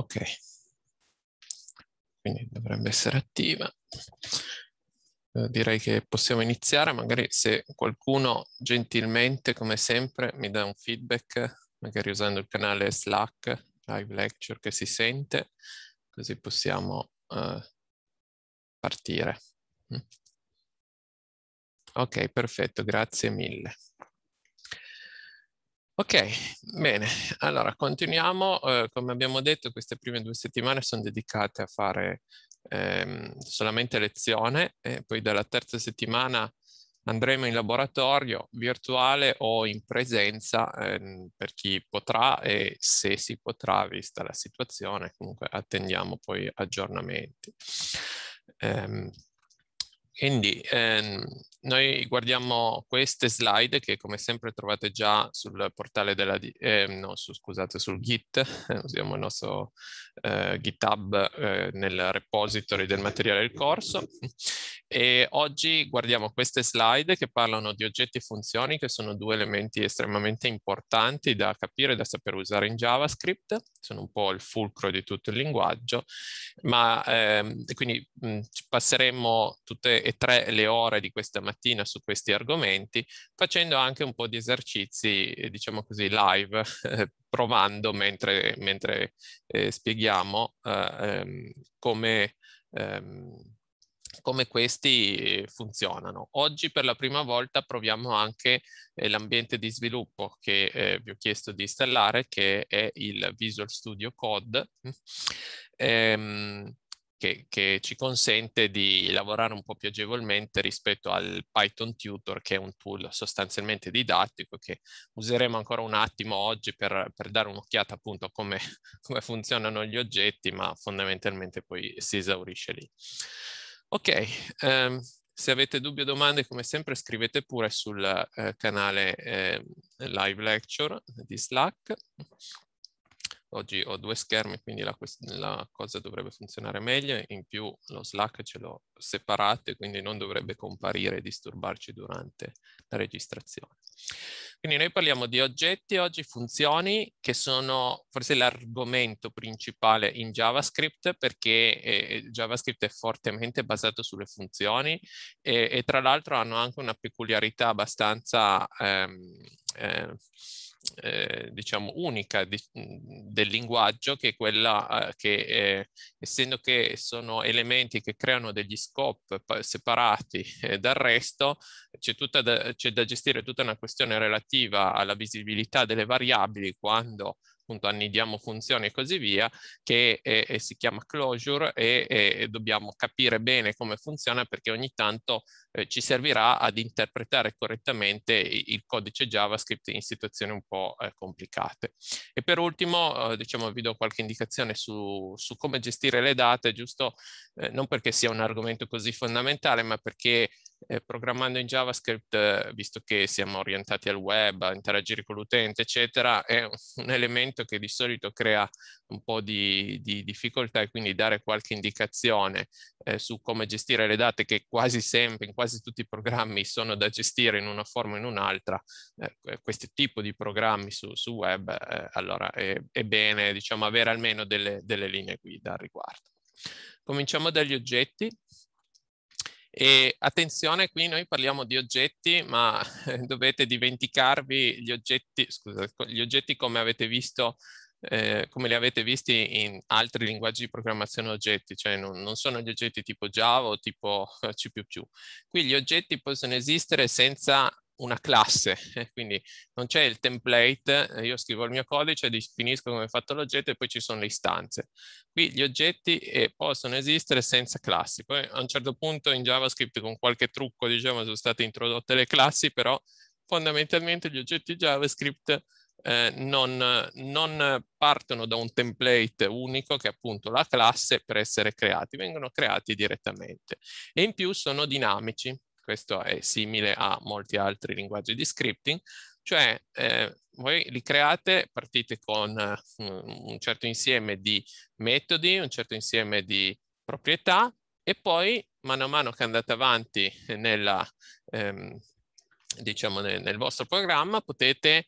Ok, quindi dovrebbe essere attiva. Eh, direi che possiamo iniziare, magari se qualcuno gentilmente, come sempre, mi dà un feedback, magari usando il canale Slack, live lecture che si sente, così possiamo eh, partire. Mm. Ok, perfetto, grazie mille. Ok, bene, allora continuiamo. Eh, come abbiamo detto, queste prime due settimane sono dedicate a fare ehm, solamente lezione e poi dalla terza settimana andremo in laboratorio virtuale o in presenza ehm, per chi potrà e se si potrà, vista la situazione, comunque attendiamo poi aggiornamenti. Ehm, quindi ehm, noi guardiamo queste slide che come sempre trovate già sul portale della, eh, no, su, scusate, sul Git, usiamo il nostro eh, GitHub eh, nel repository del materiale del corso e oggi guardiamo queste slide che parlano di oggetti e funzioni che sono due elementi estremamente importanti da capire, da saper usare in JavaScript, sono un po' il fulcro di tutto il linguaggio, ma ehm, quindi mh, passeremo tutte e tre le ore di questa mattina su questi argomenti, facendo anche un po' di esercizi, eh, diciamo così, live, provando mentre, mentre eh, spieghiamo eh, ehm, come, ehm, come questi funzionano. Oggi per la prima volta proviamo anche eh, l'ambiente di sviluppo che eh, vi ho chiesto di installare, che è il Visual Studio Code. Ehm, che, che, ci consente di lavorare un po' più agevolmente rispetto al Python Tutor, che è un tool sostanzialmente didattico che useremo ancora un attimo oggi per, per dare un'occhiata appunto a come, come, funzionano gli oggetti, ma fondamentalmente poi si esaurisce lì. Ok, um, se avete dubbi o domande, come sempre, scrivete pure sul eh, canale eh, Live Lecture di Slack. Oggi ho due schermi, quindi la, la, cosa dovrebbe funzionare meglio. In più lo Slack ce l'ho separato e quindi non dovrebbe comparire e disturbarci durante la registrazione. Quindi noi parliamo di oggetti oggi, funzioni, che sono forse l'argomento principale in JavaScript perché eh, eh JavaScript è fortemente basato sulle funzioni e, e tra l'altro hanno anche una peculiarità abbastanza... Ehm, eh, eh, diciamo unica di, del linguaggio che è quella eh, che eh, essendo che sono elementi che creano degli scope separati eh, dal resto c'è, da, da, gestire tutta una questione relativa alla visibilità delle variabili quando appunto annidiamo funzioni e così via, che è, è, si chiama closure e, e, e, dobbiamo capire bene come funziona perché ogni tanto eh, ci servirà ad interpretare correttamente il codice JavaScript in situazioni un po' eh, complicate. E per ultimo, eh, diciamo, vi do qualche indicazione su, su come gestire le date, giusto? Eh, non perché sia un argomento così fondamentale, ma perché eh, programmando in JavaScript, eh, visto che siamo orientati al web, a interagire con l'utente, eccetera, è un elemento che di solito crea un po' di, di difficoltà e quindi dare qualche indicazione eh, su come gestire le date che quasi sempre, in quasi tutti i programmi, sono da gestire in una forma o in un'altra, eh, questo tipo di programmi su, su web, eh, allora è, è, bene diciamo, avere almeno delle, delle linee guida al riguardo. Cominciamo dagli oggetti. E attenzione, qui noi parliamo di oggetti, ma dovete dimenticarvi gli oggetti, scusate, gli oggetti come avete visto eh, come li avete visti in altri linguaggi di programmazione oggetti, cioè non, non sono gli oggetti tipo Java o tipo C++. Qui gli oggetti possono esistere senza una classe, eh, quindi non c'è il template, eh, io scrivo il mio codice, definisco come è fatto l'oggetto e poi ci sono le istanze. Qui gli oggetti eh, possono esistere senza classi, poi a un certo punto in JavaScript con qualche trucco diciamo sono state introdotte le classi, però fondamentalmente gli oggetti JavaScript eh, non, non partono da un template unico che è appunto la classe per essere creati, vengono creati direttamente e in più sono dinamici, questo è simile a molti altri linguaggi di scripting, cioè eh, voi li create, partite con uh, un certo insieme di metodi, un certo insieme di proprietà e poi mano a mano che andate avanti nella, ehm, diciamo nel, nel, vostro programma potete eh,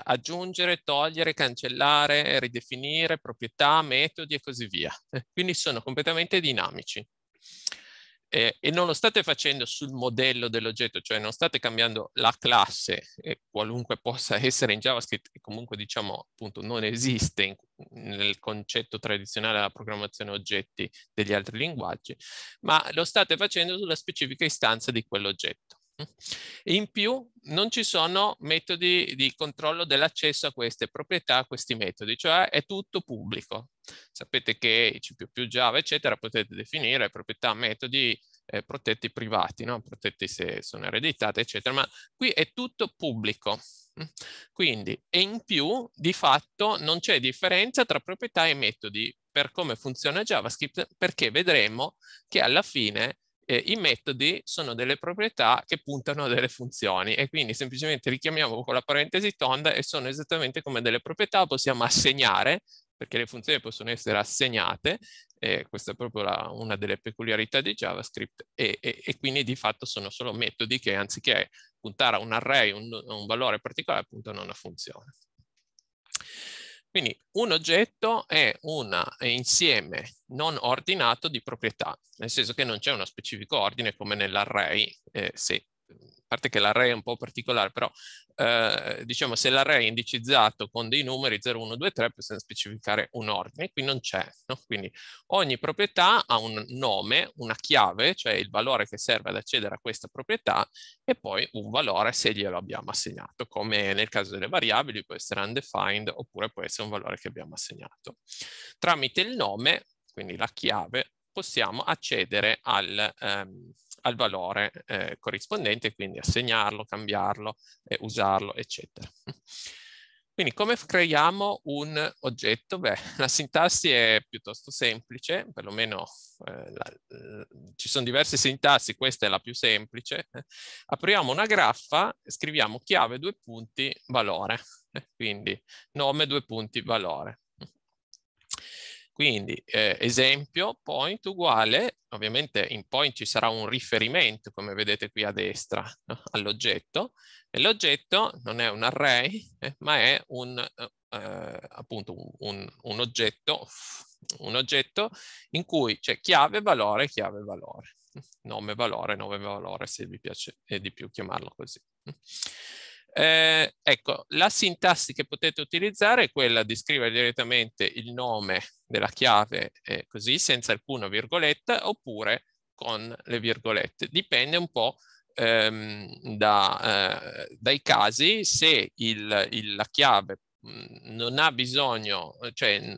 aggiungere, togliere, cancellare, ridefinire proprietà, metodi e così via. Quindi sono completamente dinamici eh, e non lo state facendo sul modello dell'oggetto, cioè non state cambiando la classe, eh, qualunque possa essere in JavaScript, che comunque diciamo appunto non esiste in, nel concetto tradizionale della programmazione oggetti degli altri linguaggi, ma lo state facendo sulla specifica istanza di quell'oggetto. In più non ci sono metodi di controllo dell'accesso a queste proprietà, a questi metodi, cioè è tutto pubblico. Sapete che C++, Java, eccetera, potete definire proprietà, metodi eh, protetti privati, no? protetti se sono ereditate, eccetera, ma qui è tutto pubblico. Quindi, e in più, di fatto, non c'è differenza tra proprietà e metodi per come funziona JavaScript, perché vedremo che alla fine eh, i metodi sono delle proprietà che puntano a delle funzioni e quindi semplicemente richiamiamo con la parentesi tonda e sono esattamente come delle proprietà, possiamo assegnare perché le funzioni possono essere assegnate, eh, questa è proprio la, una delle peculiarità di JavaScript, e, e, e, quindi di fatto sono solo metodi che anziché puntare a un array, un, un valore particolare, puntano a una funzione. Quindi un oggetto è un insieme non ordinato di proprietà, nel senso che non c'è uno specifico ordine come nell'array eh, se a parte che l'array è un po' particolare, però eh, diciamo se l'array è indicizzato con dei numeri 0, 1, 2, 3 possiamo specificare un ordine, qui non c'è, no? quindi ogni proprietà ha un nome, una chiave, cioè il valore che serve ad accedere a questa proprietà e poi un valore se glielo abbiamo assegnato, come nel caso delle variabili può essere undefined oppure può essere un valore che abbiamo assegnato. Tramite il nome, quindi la chiave, possiamo accedere al, ehm, al valore eh, corrispondente, quindi assegnarlo, cambiarlo, eh, usarlo, eccetera. Quindi come creiamo un oggetto? Beh, la sintassi è piuttosto semplice, perlomeno eh, la, la, ci sono diverse sintassi, questa è la più semplice. Apriamo una graffa, scriviamo chiave due punti valore, quindi nome due punti valore. Quindi eh, esempio point uguale, ovviamente in point ci sarà un riferimento come vedete qui a destra no? all'oggetto e l'oggetto non è un array eh, ma è un, eh, appunto un, un, oggetto, un oggetto in cui c'è chiave valore, chiave valore, nome valore, nome valore se vi piace eh, di più chiamarlo così. Eh, ecco, la sintassi che potete utilizzare è quella di scrivere direttamente il nome della chiave eh, così, senza alcuna virgoletta, oppure con le virgolette. Dipende un po' ehm, da, eh, dai casi, se il, il, la chiave mm, non ha bisogno, cioè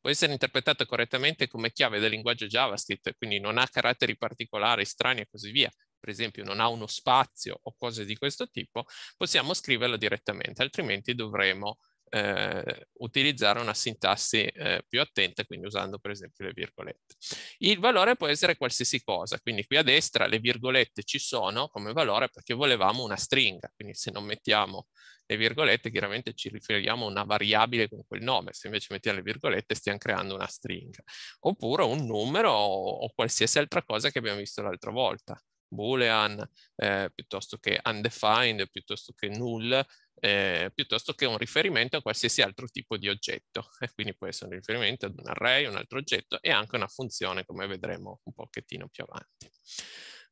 può essere interpretata correttamente come chiave del linguaggio JavaScript, quindi non ha caratteri particolari, strani e così via, per esempio non ha uno spazio o cose di questo tipo, possiamo scriverlo direttamente, altrimenti dovremo eh, utilizzare una sintassi eh, più attenta, quindi usando per esempio le virgolette. Il valore può essere qualsiasi cosa, quindi qui a destra le virgolette ci sono come valore perché volevamo una stringa, quindi se non mettiamo le virgolette chiaramente ci riferiamo a una variabile con quel nome, se invece mettiamo le virgolette stiamo creando una stringa, oppure un numero o, o qualsiasi altra cosa che abbiamo visto l'altra volta boolean, eh, piuttosto che undefined, piuttosto che null, eh, piuttosto che un riferimento a qualsiasi altro tipo di oggetto. E quindi può essere un riferimento ad un array, un altro oggetto e anche una funzione, come vedremo un pochettino più avanti.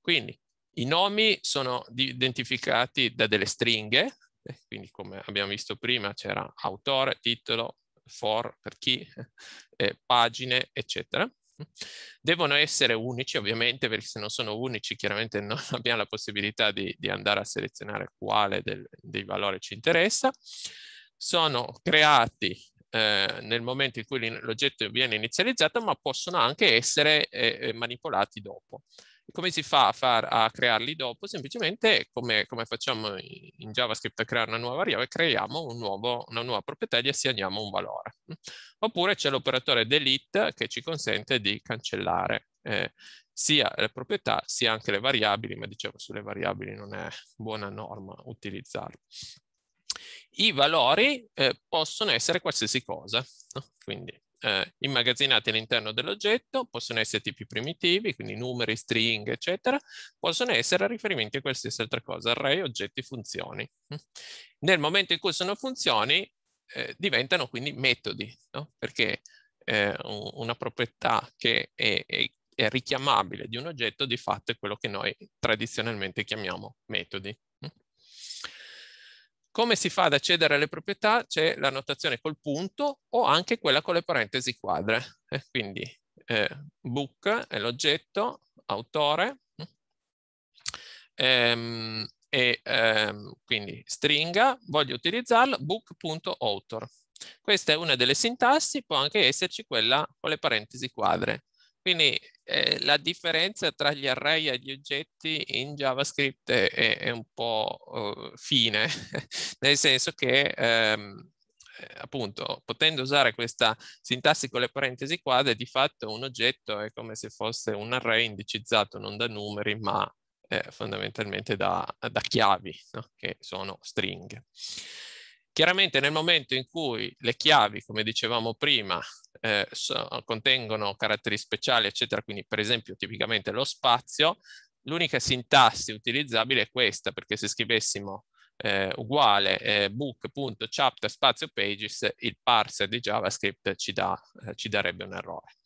Quindi i nomi sono identificati da delle stringhe, eh, quindi come abbiamo visto prima c'era autore, titolo, for, per chi, eh, pagine, eccetera. Devono essere unici ovviamente perché se non sono unici chiaramente non abbiamo la possibilità di, di andare a selezionare quale del, dei valori ci interessa. Sono creati eh, nel momento in cui l'oggetto viene inizializzato ma possono anche essere eh, eh manipolati dopo. Come si fa a, far, a crearli dopo? Semplicemente, come, come, facciamo in JavaScript a creare una nuova variabile, creiamo un nuovo, una nuova proprietà e gli assegniamo un valore. Oppure c'è l'operatore delete che ci consente di cancellare eh, sia le proprietà sia anche le variabili, ma dicevo sulle variabili non è buona norma utilizzarle. I valori eh, possono essere qualsiasi cosa, no? quindi eh, immagazzinati all'interno dell'oggetto, possono essere tipi primitivi, quindi numeri, stringhe, eccetera, possono essere riferimenti a qualsiasi altra cosa, array, oggetti, funzioni. Nel momento in cui sono funzioni, eh, diventano quindi metodi, no? perché eh, una proprietà che è, è, è richiamabile di un oggetto di fatto è quello che noi tradizionalmente chiamiamo metodi. Come si fa ad accedere alle proprietà? C'è la notazione col punto o anche quella con le parentesi quadre. Eh, quindi eh, book è l'oggetto, autore, ehm, e ehm, quindi stringa, voglio utilizzarla, book.author. Questa è una delle sintassi, può anche esserci quella con le parentesi quadre. Quindi eh, la differenza tra gli array e gli oggetti in JavaScript è, è un po' eh, fine, nel senso che ehm, eh, appunto potendo usare questa sintassi con le parentesi quadre, di fatto un oggetto è come se fosse un array indicizzato non da numeri ma eh, fondamentalmente da, da chiavi, no? che sono stringhe. Chiaramente nel momento in cui le chiavi, come dicevamo prima, eh, so, contengono caratteri speciali, eccetera, quindi per esempio tipicamente lo spazio, l'unica sintassi utilizzabile è questa, perché se scrivessimo eh, uguale eh, book.chapter spazio pages, il parser di JavaScript ci, dà, eh, ci darebbe un errore.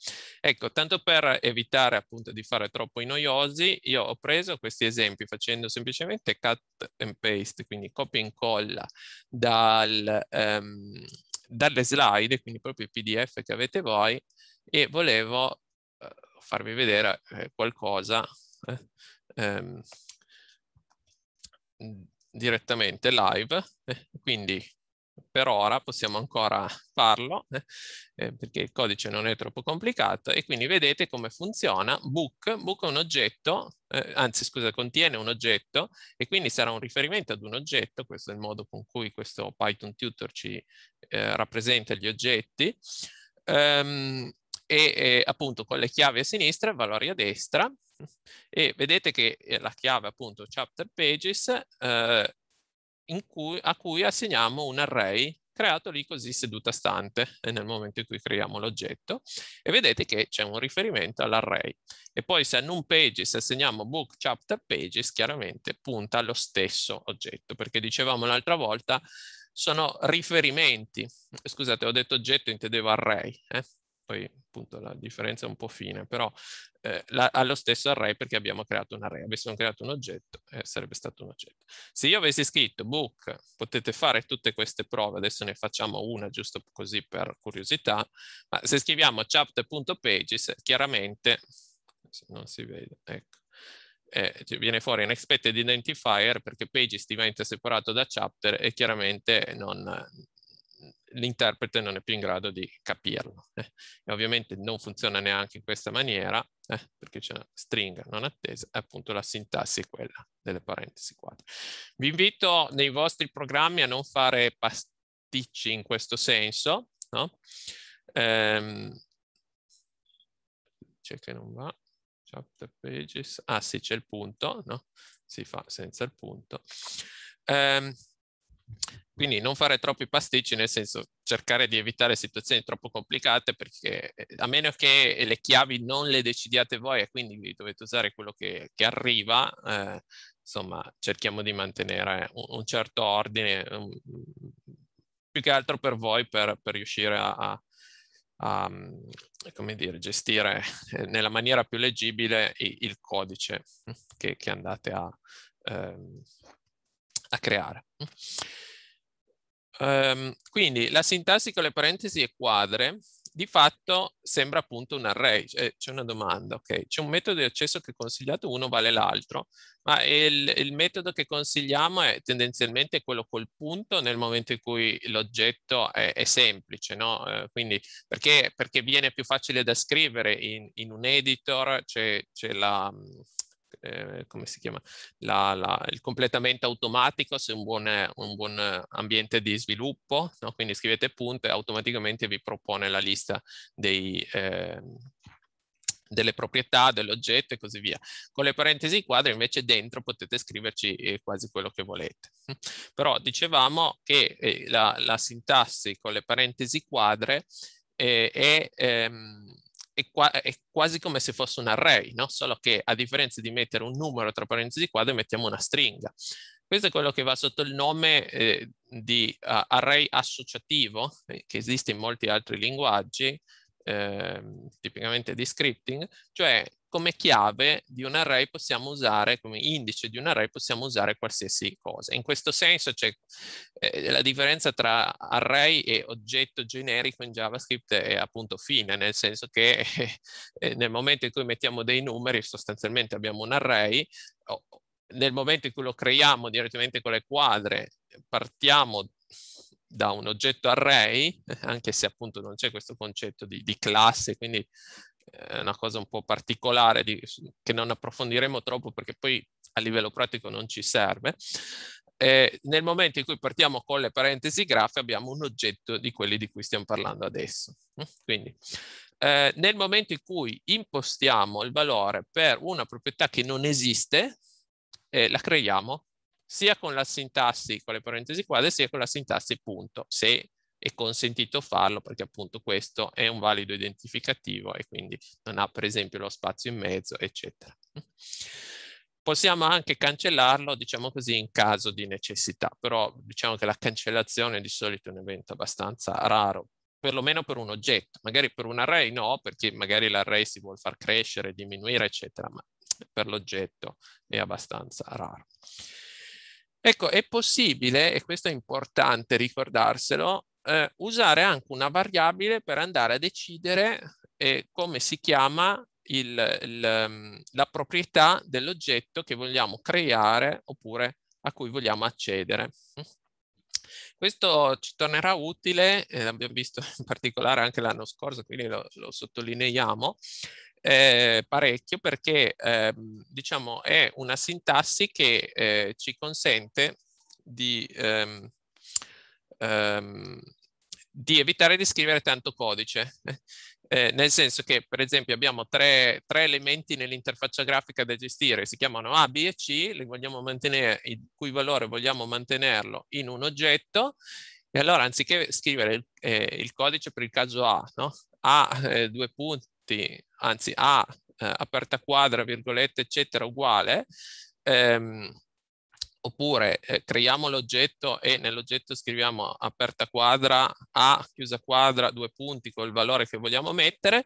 Ecco, tanto per evitare appunto di fare troppo i noiosi, io ho preso questi esempi facendo semplicemente cut and paste, quindi copia e incolla dal, ehm, dalle slide, quindi proprio il PDF che avete voi, e volevo eh, farvi vedere eh, qualcosa eh, ehm, direttamente live, eh, quindi per ora possiamo ancora farlo eh, eh, perché il codice non è troppo complicato e quindi vedete come funziona book, book è un oggetto, eh, anzi scusa contiene un oggetto e quindi sarà un riferimento ad un oggetto, questo è il modo con cui questo Python tutor ci eh, rappresenta gli oggetti ehm, e, e appunto con le chiavi a sinistra e valori a destra e vedete che eh, la chiave appunto chapter pages eh, cui, a cui assegniamo un array creato lì così seduta stante eh, nel momento in cui creiamo l'oggetto e vedete che c'è un riferimento all'array e poi se a non pages assegniamo book chapter pages chiaramente punta allo stesso oggetto perché dicevamo l'altra volta sono riferimenti scusate ho detto oggetto intendevo array eh? poi appunto la differenza è un po' fine, però eh, la, ha lo stesso array perché abbiamo creato un array, avessimo creato un oggetto eh, sarebbe stato un oggetto. Se io avessi scritto book, potete fare tutte queste prove, adesso ne facciamo una giusto così per curiosità, ma se scriviamo chapter.pages chiaramente, non si vede, ecco, eh, cioè, viene fuori un expected identifier perché pages diventa separato da chapter e chiaramente non, l'interprete non è più in grado di capirlo. Eh. E ovviamente non funziona neanche in questa maniera, eh, perché c'è una stringa non attesa, e appunto la sintassi è quella delle parentesi quadre. Vi invito nei vostri programmi a non fare pasticci in questo senso, no? Ehm, c'è che non va, chapter pages, ah sì c'è il punto, no? Si fa senza il punto. Ehm, quindi non fare troppi pasticci, nel senso cercare di evitare situazioni troppo complicate, perché eh, a meno che le chiavi non le decidiate voi e quindi dovete usare quello che, che arriva, eh, insomma cerchiamo di mantenere un, un certo ordine, un, più che altro per voi, per, per riuscire a, a a mm, come dire, gestire eh, nella maniera più leggibile il codice che, che andate a, ehm, a creare. Um, quindi la sintassi con le parentesi e quadre di fatto sembra appunto un array. Cioè, c'è una domanda, ok? C'è un metodo di accesso che è consigliato, uno vale l'altro, ma il, il, metodo che consigliamo è tendenzialmente quello col punto nel momento in cui l'oggetto è, è, semplice, no? Eh, quindi perché, perché, viene più facile da scrivere in, in un editor, c'è la eh, come si chiama, la, la, il completamento automatico se un buon, un buon ambiente di sviluppo, no? quindi scrivete punto e automaticamente vi propone la lista dei, eh, delle proprietà dell'oggetto e così via. Con le parentesi quadre invece dentro potete scriverci eh, quasi quello che volete. Però dicevamo che eh, la, la sintassi con le parentesi quadre è, eh, è ehm, è, qua, è, quasi come se fosse un array, no? solo che a differenza di mettere un numero tra parentesi quadre mettiamo una stringa. Questo è quello che va sotto il nome eh, di uh, array associativo, eh, che esiste in molti altri linguaggi, eh, tipicamente di scripting, cioè come chiave di un array possiamo usare, come indice di un array possiamo usare qualsiasi cosa. In questo senso c'è eh, la differenza tra array e oggetto generico in JavaScript è appunto fine, nel senso che eh, nel momento in cui mettiamo dei numeri sostanzialmente abbiamo un array, nel momento in cui lo creiamo direttamente con le quadre partiamo da un oggetto array, anche se appunto non c'è questo concetto di, di classe, quindi è una cosa un po' particolare di, che non approfondiremo troppo perché poi a livello pratico non ci serve. Eh, nel momento in cui partiamo con le parentesi grafe abbiamo un oggetto di quelli di cui stiamo parlando adesso. Mm? Quindi eh, nel momento in cui impostiamo il valore per una proprietà che non esiste, eh, la creiamo sia con la sintassi con le parentesi quadre sia con la sintassi punto, se è consentito farlo perché appunto questo è un valido identificativo e quindi non ha per esempio lo spazio in mezzo, eccetera. Possiamo anche cancellarlo, diciamo così, in caso di necessità, però diciamo che la cancellazione di solito è un evento abbastanza raro, perlomeno per un oggetto, magari per un array no, perché magari l'array si vuole far crescere, diminuire, eccetera, ma per l'oggetto è abbastanza raro. Ecco, è possibile, e questo è importante ricordarselo, eh, usare anche una variabile per andare a decidere eh, come si chiama il, il, mm, la proprietà dell'oggetto che vogliamo creare oppure a cui vogliamo accedere. Questo ci tornerà utile, eh, l'abbiamo visto in particolare anche l'anno scorso, quindi lo, lo sottolineiamo, eh, parecchio perché eh, diciamo è una sintassi che eh, ci consente di ehm, ehm, di evitare di scrivere tanto codice. Eh, nel senso che, per esempio, abbiamo tre, tre elementi nell'interfaccia grafica da gestire, si chiamano A, B e C, mantenere, il cui valore vogliamo mantenerlo in un oggetto, e allora anziché scrivere il, eh, il codice per il caso A, no? A eh, due punti, anzi A eh, aperta quadra, virgolette, eccetera, uguale, ehm, oppure eh, creiamo l'oggetto e nell'oggetto scriviamo aperta quadra A, chiusa quadra, due punti col valore che vogliamo mettere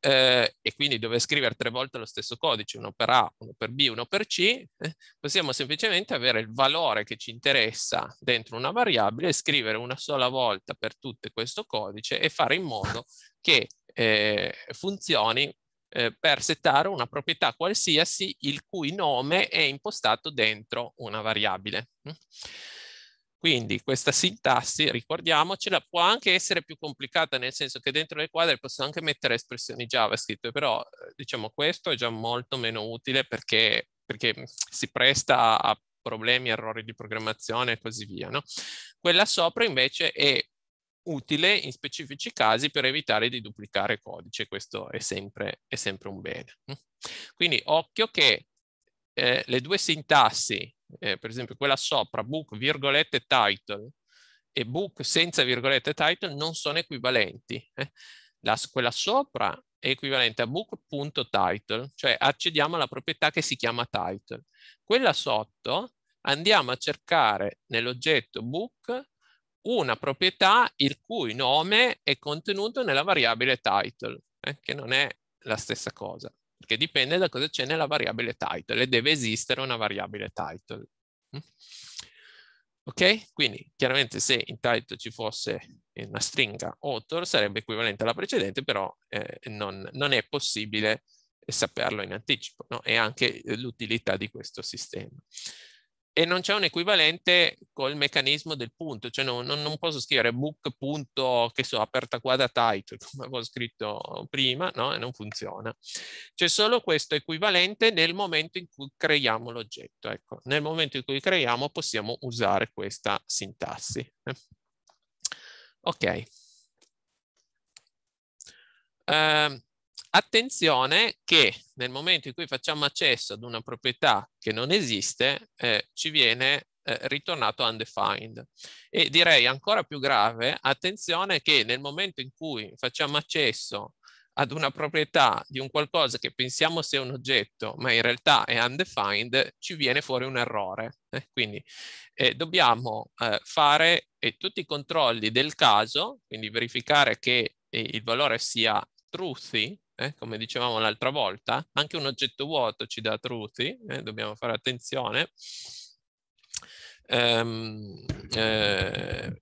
eh, e quindi dove scrivere tre volte lo stesso codice, uno per A, uno per B, uno per C, eh, possiamo semplicemente avere il valore che ci interessa dentro una variabile, scrivere una sola volta per tutte questo codice e fare in modo che eh, funzioni eh, per settare una proprietà qualsiasi il cui nome è impostato dentro una variabile. Mm. Quindi questa sintassi, ricordiamocela, può anche essere più complicata nel senso che dentro le quadre posso anche mettere espressioni JavaScript, però eh, diciamo questo è già molto meno utile perché, perché mm, si presta a problemi, errori di programmazione e così via. No? Quella sopra invece è utile in specifici casi per evitare di duplicare codice, questo è sempre, è sempre un bene. Mm. Quindi occhio che eh, le due sintassi, eh, per esempio quella sopra, book virgolette title e book senza virgolette title, non sono equivalenti. Eh. La, quella sopra è equivalente a book.title, cioè accediamo alla proprietà che si chiama title. Quella sotto andiamo a cercare nell'oggetto book una proprietà il cui nome è contenuto nella variabile title, eh, che non è la stessa cosa, perché dipende da cosa c'è nella variabile title e deve esistere una variabile title. Mm. Ok? Quindi chiaramente se in title ci fosse una stringa author sarebbe equivalente alla precedente, però eh, non, non, è possibile saperlo in anticipo, no? E anche eh, l'utilità di questo sistema e non c'è un equivalente col meccanismo del punto, cioè non, non, non posso scrivere book punto, che so, aperta quadra title, come avevo scritto prima, no? E non funziona. C'è solo questo equivalente nel momento in cui creiamo l'oggetto, ecco. Nel momento in cui creiamo possiamo usare questa sintassi. Ok. Uh, attenzione che nel momento in cui facciamo accesso ad una proprietà che non esiste, eh, ci viene eh, ritornato undefined. E direi ancora più grave, attenzione che nel momento in cui facciamo accesso ad una proprietà di un qualcosa che pensiamo sia un oggetto, ma in realtà è undefined, ci viene fuori un errore. Eh? Quindi eh, dobbiamo eh, fare eh, tutti i controlli del caso, quindi verificare che eh, il valore sia truthy, eh, come dicevamo l'altra volta, anche un oggetto vuoto ci dà truthy, eh, dobbiamo fare attenzione. Um, eh,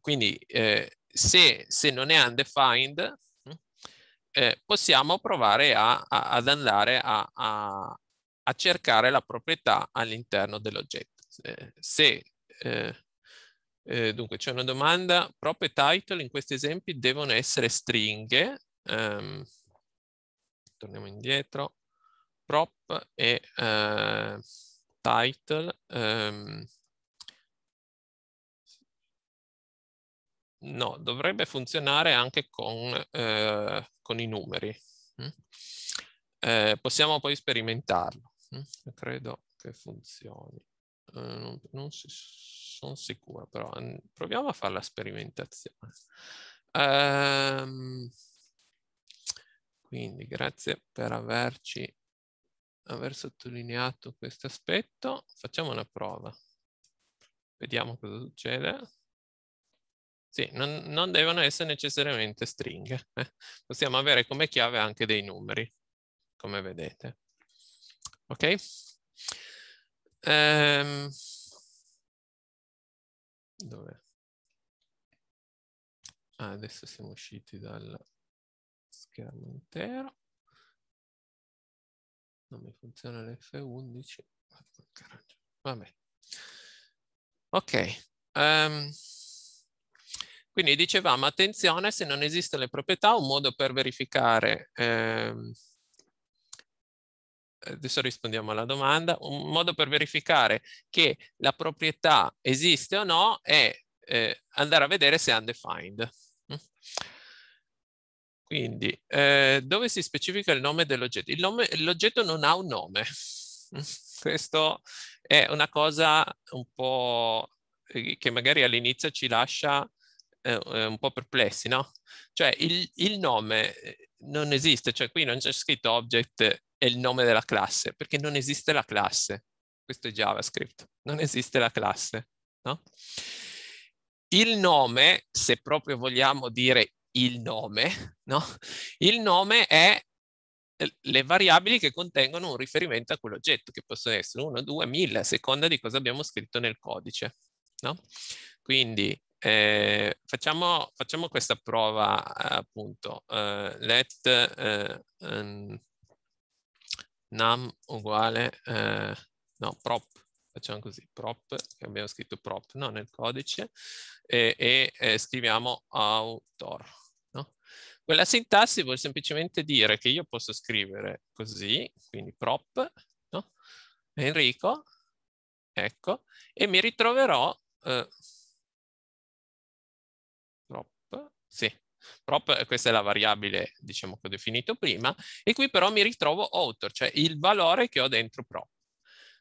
quindi eh, se, se, non è undefined, eh, eh, possiamo provare a, a, ad andare a, a, cercare la proprietà all'interno dell'oggetto. se eh, dunque, c'è una domanda. Proprio title in questi esempi devono essere stringhe. Um, torniamo indietro, prop e eh, title. Ehm, no, dovrebbe funzionare anche con, eh, con i numeri. Mm? Eh, possiamo poi sperimentarlo. Mm? Credo che funzioni. Eh, non, non si, sono sicuro, però mm, proviamo a fare la sperimentazione. Um, quindi grazie per averci aver sottolineato questo aspetto. Facciamo una prova. Vediamo cosa succede. Sì, non, non devono essere necessariamente stringhe. Eh. Possiamo avere come chiave anche dei numeri, come vedete. Ok? Ehm... Dove? Ah, adesso siamo usciti dal schermo intero. Non mi funziona l'F11. Vabbè. Ok. Um, quindi dicevamo, attenzione, se non esistono le proprietà, un modo per verificare... Ehm, adesso rispondiamo alla domanda, un modo per verificare che la proprietà esiste o no è eh, andare a vedere se è undefined. Quindi, eh, dove si specifica il nome dell'oggetto? l'oggetto non ha un nome. Questo è una cosa un po' eh, che magari all'inizio ci lascia eh, eh, un po' perplessi, no? Cioè, il, il nome eh, non esiste, cioè qui non c'è scritto object e il nome della classe, perché non esiste la classe. Questo è JavaScript, non esiste la classe, no? Il nome, se proprio vogliamo dire il nome, no? Il nome è eh, le variabili che contengono un riferimento a quell'oggetto, che possono essere 1, 2, 1000, a seconda di cosa abbiamo scritto nel codice. No? Quindi eh, facciamo, facciamo, questa prova appunto. Uh, let uh, um, num uguale, uh, no, prop, facciamo così, prop, che abbiamo scritto prop no, nel codice, e, e eh, scriviamo autor. Quella sintassi vuol semplicemente dire che io posso scrivere così, quindi prop, no? Enrico, ecco, e mi ritroverò, eh, prop, sì, prop, questa è la variabile diciamo, che ho definito prima, e qui però mi ritrovo author, cioè il valore che ho dentro prop.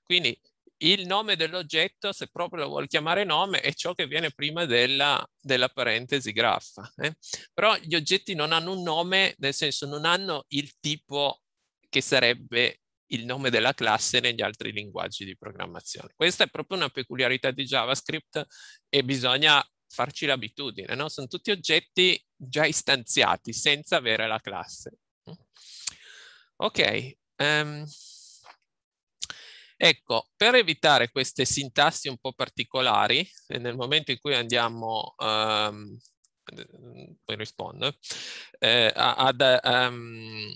Quindi il nome dell'oggetto, se proprio lo vuol chiamare nome, è ciò che viene prima della, della parentesi graffa. Eh? Però gli oggetti non hanno un nome, nel senso non hanno il tipo che sarebbe il nome della classe negli altri linguaggi di programmazione. Questa è proprio una peculiarità di JavaScript e bisogna farci l'abitudine, no? Sono tutti oggetti già istanziati senza avere la classe. Ok. Um, Ecco, per evitare queste sintassi un po' particolari, nel momento in cui andiamo, um, poi rispondo, eh, ad, um,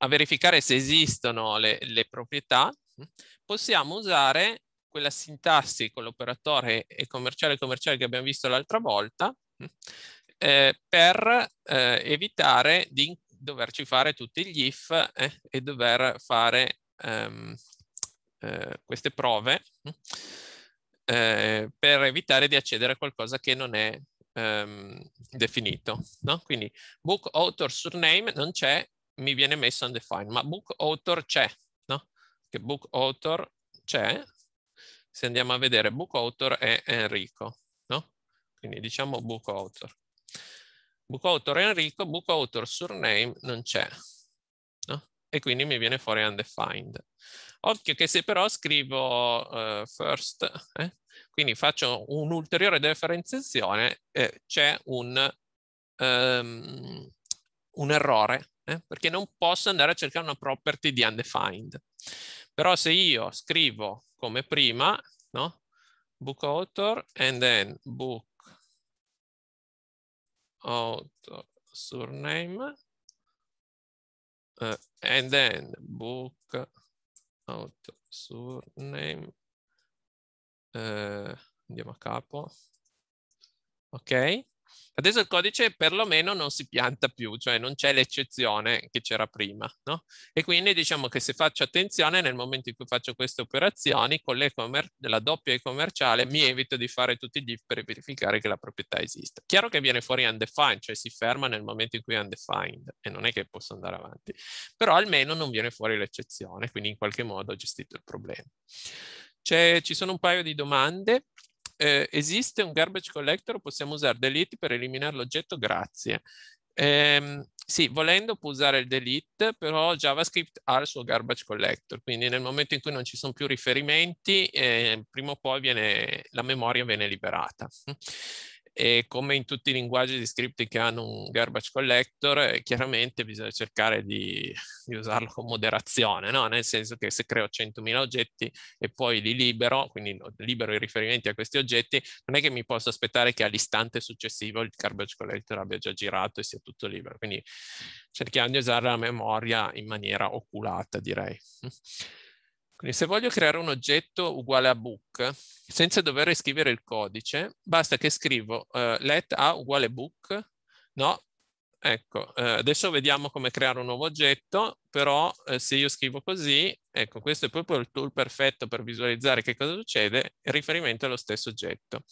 a verificare se esistono le, le proprietà, mm, possiamo usare quella sintassi con l'operatore e commerciale e commerciale che abbiamo visto l'altra volta mm, eh, per eh, evitare di doverci fare tutti gli if eh, e dover fare ehm, eh, queste prove eh, per evitare di accedere a qualcosa che non è ehm, definito. No? Quindi book author surname non c'è, mi viene messo undefined, ma book author c'è, no? che book author c'è, se andiamo a vedere book author è Enrico, no? quindi diciamo book author. Book author Enrico, book author surname non c'è, no? e quindi mi viene fuori undefined. Occhio che se però scrivo eh, first, eh, quindi faccio un'ulteriore differenziazione, eh, c'è un, um, un errore, eh, perché non posso andare a cercare una property di undefined. Però se io scrivo come prima, no? book author and then book author surname uh, and then book out surname eh, andiamo a capo ok Adesso il codice perlomeno non si pianta più, cioè non c'è l'eccezione che c'era prima, no? E quindi diciamo che se faccio attenzione nel momento in cui faccio queste operazioni con la doppia e commerciale mi evito di fare tutti gli if per verificare che la proprietà esista. Chiaro che viene fuori undefined, cioè si ferma nel momento in cui è undefined e non è che posso andare avanti, però almeno non viene fuori l'eccezione, quindi in qualche modo ho gestito il problema. ci sono un paio di domande eh, esiste un garbage collector, possiamo usare delete per eliminare l'oggetto, grazie. Eh, sì, volendo può usare il delete, però JavaScript ha il suo garbage collector, quindi nel momento in cui non ci sono più riferimenti, eh, prima o poi viene, la memoria viene liberata e come in tutti i linguaggi di script che hanno un garbage collector, eh, chiaramente bisogna cercare di, di usarlo con moderazione, no? nel senso che se creo 100.000 oggetti e poi li libero, quindi libero i riferimenti a questi oggetti, non è che mi posso aspettare che all'istante successivo il garbage collector abbia già girato e sia tutto libero, quindi cerchiamo di usare la memoria in maniera oculata direi. Quindi se voglio creare un oggetto uguale a book, senza dover scrivere il codice, basta che scrivo uh, let a uguale book, no? Ecco, uh, adesso vediamo come creare un nuovo oggetto, però uh, se io scrivo così, ecco, questo è proprio il tool perfetto per visualizzare che cosa succede, riferimento allo stesso oggetto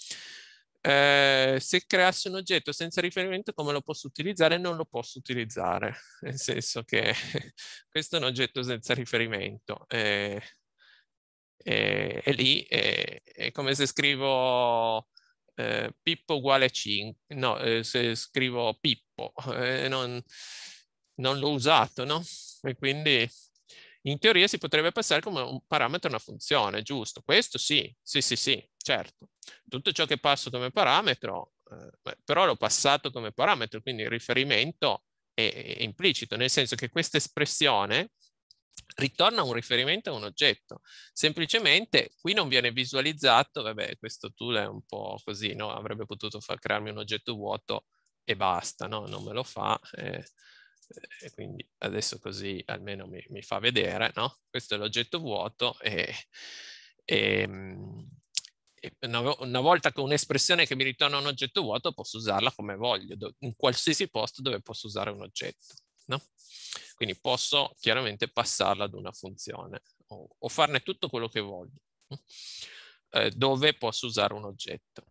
eh, se creassi un oggetto senza riferimento come lo posso utilizzare? Non lo posso utilizzare, nel senso che questo è un oggetto senza riferimento. Eh, eh, e lì è come se scrivo eh, Pippo uguale 5, no, eh, se scrivo Pippo, eh, non, non l'ho usato, no? E quindi in teoria si potrebbe passare come un parametro a una funzione, giusto? Questo sì, sì, sì, sì, certo. Tutto ciò che passo come parametro, eh, però l'ho passato come parametro, quindi il riferimento è, è implicito, nel senso che questa espressione ritorna un riferimento a un oggetto. Semplicemente qui non viene visualizzato, vabbè, questo tool è un po' così, no? Avrebbe potuto far crearmi un oggetto vuoto e basta, no? Non me lo fa. Eh e quindi adesso così almeno mi, mi fa vedere, no? Questo è l'oggetto vuoto e, e, e una, una, volta che un'espressione che mi ritorna un oggetto vuoto posso usarla come voglio, do, in qualsiasi posto dove posso usare un oggetto, no? Quindi posso chiaramente passarla ad una funzione o, o farne tutto quello che voglio, eh, dove posso usare un oggetto.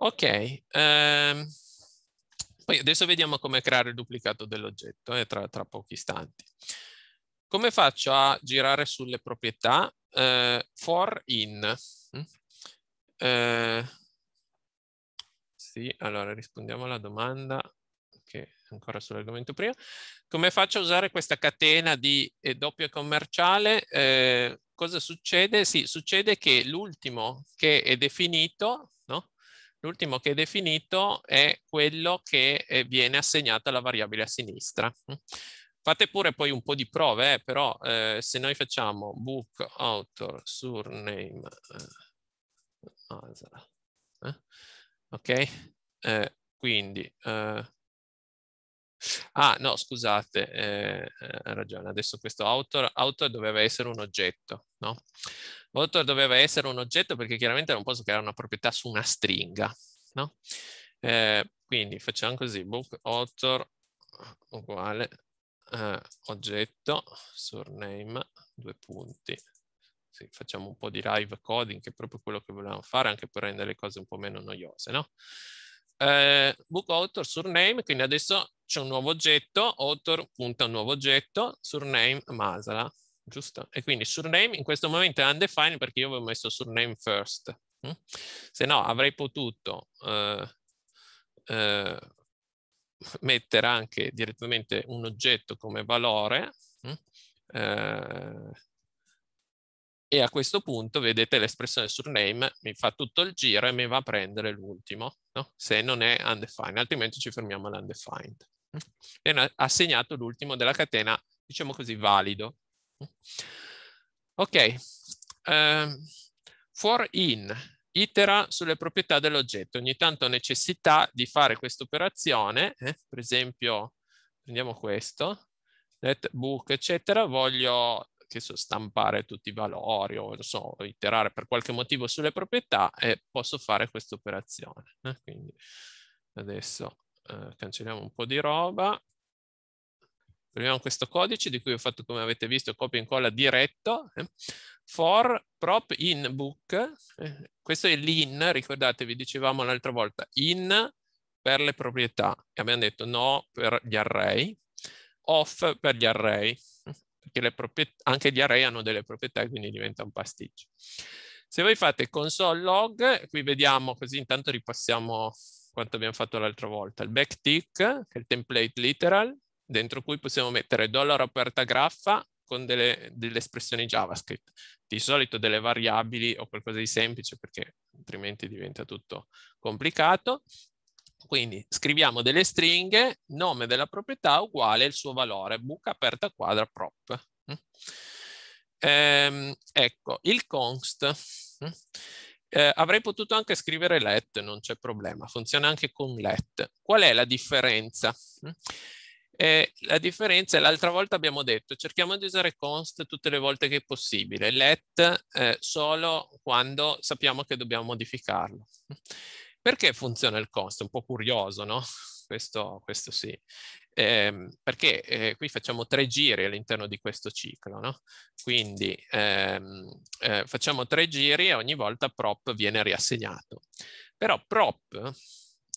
Ok, ehm, poi adesso vediamo come creare il duplicato dell'oggetto eh, tra, tra, pochi istanti. Come faccio a girare sulle proprietà? Eh, for in. Mm? Eh, sì, allora rispondiamo alla domanda che è ancora sull'argomento prima. Come faccio a usare questa catena di eh, doppio commerciale? Eh, cosa succede? Sì, succede che l'ultimo che è definito L'ultimo che è definito è quello che eh, viene assegnato alla variabile a sinistra. Fate pure poi un po' di prove, eh, però eh, se noi facciamo book author surname eh, eh ok? Eh, quindi ah no scusate ha ragione adesso questo author, author doveva essere un oggetto no? Motor doveva essere un oggetto perché chiaramente non posso creare una proprietà su una stringa, no? Eh, quindi facciamo così, book author uguale eh, oggetto surname, due punti. Sì, facciamo un po' di live coding, che è proprio quello che volevamo fare, anche per rendere le cose un po' meno noiose, no? Eh, book author surname, quindi adesso c'è un nuovo oggetto, author punta un nuovo oggetto, surname masala giusto? E quindi surname in questo momento è undefined perché io avevo messo surname first. Mm? Se no avrei potuto eh, eh, mettere anche direttamente un oggetto come valore mm? eh, e a questo punto vedete l'espressione surname mi fa tutto il giro e mi va a prendere l'ultimo, no? se non è undefined, altrimenti ci fermiamo all'undefined. Mm? E ha assegnato l'ultimo della catena, diciamo così, valido, Ok, um, for in itera sulle proprietà dell'oggetto, ogni tanto ho necessità di fare questa operazione, eh? per esempio prendiamo questo, let book eccetera, voglio che so, stampare tutti i valori o non so, iterare per qualche motivo sulle proprietà e posso fare questa operazione. Eh? Quindi adesso eh, cancelliamo un po' di roba, Proviamo questo codice di cui ho fatto, come avete visto, copia e incolla diretto, eh? for prop in book, eh? questo è l'in, ricordatevi, dicevamo l'altra volta, in per le proprietà, e abbiamo detto no per gli array, off per gli array, perché anche gli array hanno delle proprietà, quindi diventa un pasticcio. Se voi fate console log, qui vediamo così intanto ripassiamo quanto abbiamo fatto l'altra volta, il backtick, che è il template literal, dentro cui possiamo mettere dollaro aperta graffa con delle, delle espressioni JavaScript, di solito delle variabili o qualcosa di semplice perché altrimenti diventa tutto complicato. Quindi scriviamo delle stringhe, nome della proprietà uguale il suo valore, buca aperta quadra prop. Mm. Ehm, ecco, il const. Mm. Eh, avrei potuto anche scrivere let, non c'è problema, funziona anche con let. Qual è la differenza? Mm. E la differenza è l'altra volta abbiamo detto cerchiamo di usare const tutte le volte che è possibile, let eh, solo quando sappiamo che dobbiamo modificarlo. Perché funziona il const? Un po' curioso, no? Questo, questo sì. Eh, perché eh, qui facciamo tre giri all'interno di questo ciclo, no? Quindi ehm, eh, facciamo tre giri e ogni volta prop viene riassegnato. Però prop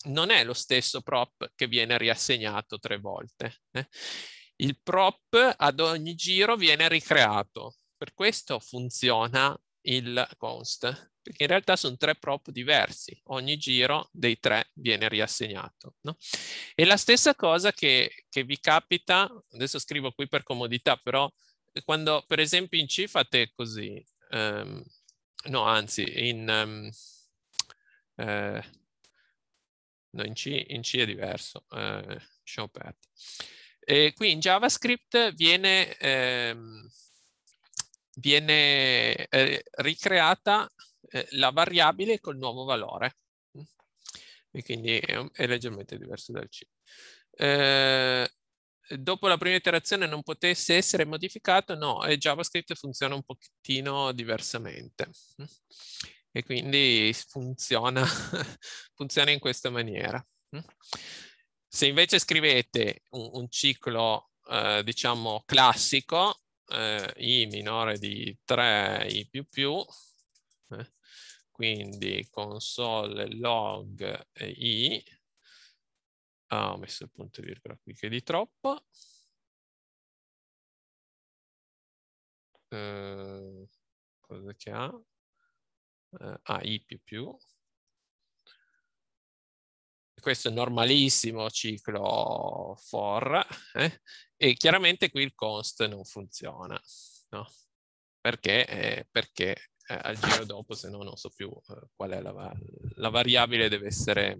non è lo stesso prop che viene riassegnato tre volte. Eh? Il prop ad ogni giro viene ricreato, per questo funziona il const, perché in realtà sono tre prop diversi, ogni giro dei tre viene riassegnato. No? E la stessa cosa che, che vi capita, adesso scrivo qui per comodità, però quando per esempio in C fate così, um, no anzi in um, eh, No, in, C, in C è diverso, eh, lasciamo perdere. E qui in JavaScript viene, ehm, viene eh, ricreata eh, la variabile col nuovo valore, e quindi è, è leggermente diverso dal C. Eh, dopo la prima iterazione non potesse essere modificato, no, e JavaScript funziona un pochettino diversamente e quindi funziona, funziona in questa maniera. Mm. Se invece scrivete un, un ciclo, eh, diciamo, classico, eh, I minore di 3, I più più, eh, quindi console log I, ah, ho messo il punto e virgola qui che è di troppo, eh, cosa che ha? eh, AI++. Ah, Questo è normalissimo ciclo for eh? e chiaramente qui il const non funziona, no? Perché? Eh, perché eh, al giro dopo, se no non so più eh, qual è la, la variabile, deve essere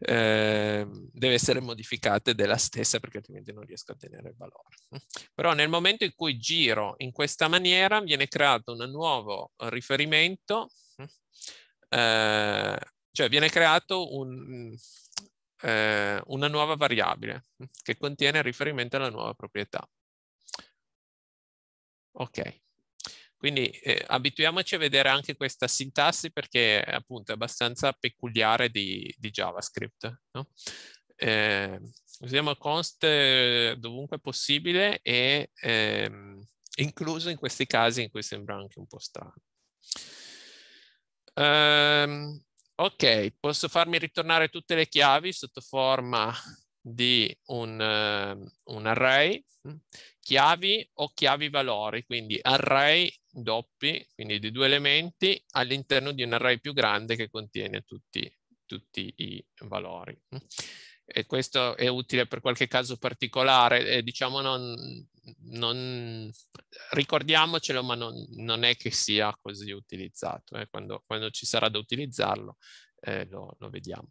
Ehm, deve essere modificata della stessa perché altrimenti non riesco a tenere il valore. Però nel momento in cui giro in questa maniera viene creato un nuovo riferimento, eh, cioè viene creato un, eh, una nuova variabile che contiene il riferimento alla nuova proprietà. Ok. Quindi eh, abituiamoci a vedere anche questa sintassi perché è appunto abbastanza peculiare di, di JavaScript. No? Eh, usiamo const eh, dovunque possibile e ehm, incluso in questi casi in cui sembra anche un po' strano. Um, ok, posso farmi ritornare tutte le chiavi sotto forma di un, uh, un array mm? chiavi o chiavi valori, quindi array doppi, quindi di due elementi, all'interno di un array più grande che contiene tutti, tutti i valori. E questo è utile per qualche caso particolare, eh, diciamo non, non, ricordiamocelo, ma non, non, è che sia così utilizzato. Eh. Quando, quando, ci sarà da utilizzarlo eh, lo, lo, vediamo.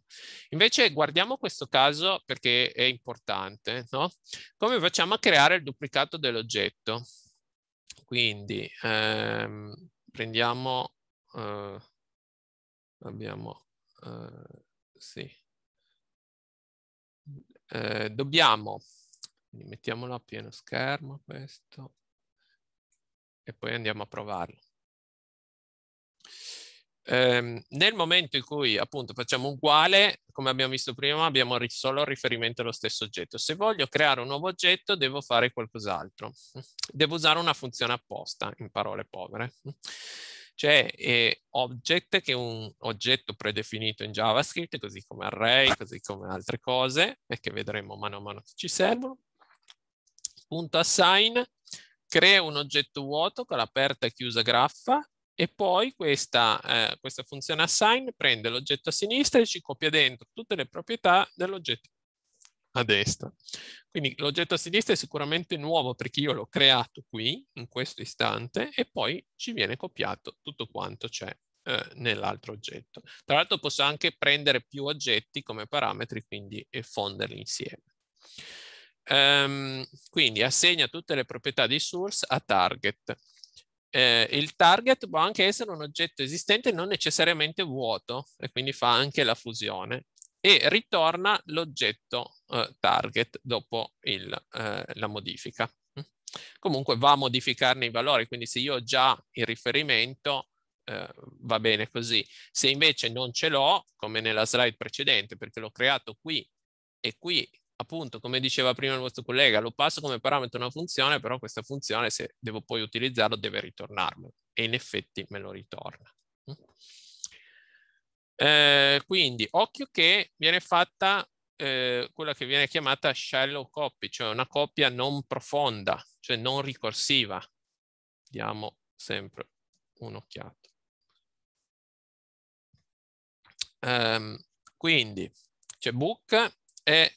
Invece guardiamo questo caso perché è importante, no? Come facciamo a creare il duplicato dell'oggetto? Quindi ehm, prendiamo, eh, abbiamo, eh, sì, eh, dobbiamo, mettiamolo a pieno schermo questo, e poi andiamo a provarlo. Eh, nel momento in cui appunto facciamo uguale, come abbiamo visto prima, abbiamo solo riferimento allo stesso oggetto. Se voglio creare un nuovo oggetto, devo fare qualcos'altro. Devo usare una funzione apposta, in parole povere. Cioè eh, object, che è un oggetto predefinito in JavaScript, così come array, così come altre cose, e che vedremo mano a mano che ci servono. Punto assign, crea un oggetto vuoto con l'aperta e chiusa graffa, e poi questa, eh, questa funzione assign prende l'oggetto a sinistra e ci copia dentro tutte le proprietà dell'oggetto a destra. Quindi l'oggetto a sinistra è sicuramente nuovo perché io l'ho creato qui, in questo istante, e poi ci viene copiato tutto quanto c'è eh, nell'altro oggetto. Tra l'altro posso anche prendere più oggetti come parametri, quindi e fonderli insieme. Um, quindi assegna tutte le proprietà di source a target eh, il target può anche essere un oggetto esistente non necessariamente vuoto e quindi fa anche la fusione e ritorna l'oggetto eh, target dopo il, eh, la modifica. Comunque va a modificarne i valori, quindi se io ho già il riferimento eh, va bene così. Se invece non ce l'ho, come nella slide precedente, perché l'ho creato qui e qui appunto, come diceva prima il vostro collega, lo passo come parametro a una funzione, però questa funzione, se devo poi utilizzarlo, deve ritornarmelo. E in effetti me lo ritorna. Mm. Eh, quindi, occhio che viene fatta eh, quella che viene chiamata shallow copy, cioè una coppia non profonda, cioè non ricorsiva. Diamo sempre un'occhiata. Um, ehm, quindi, c'è book e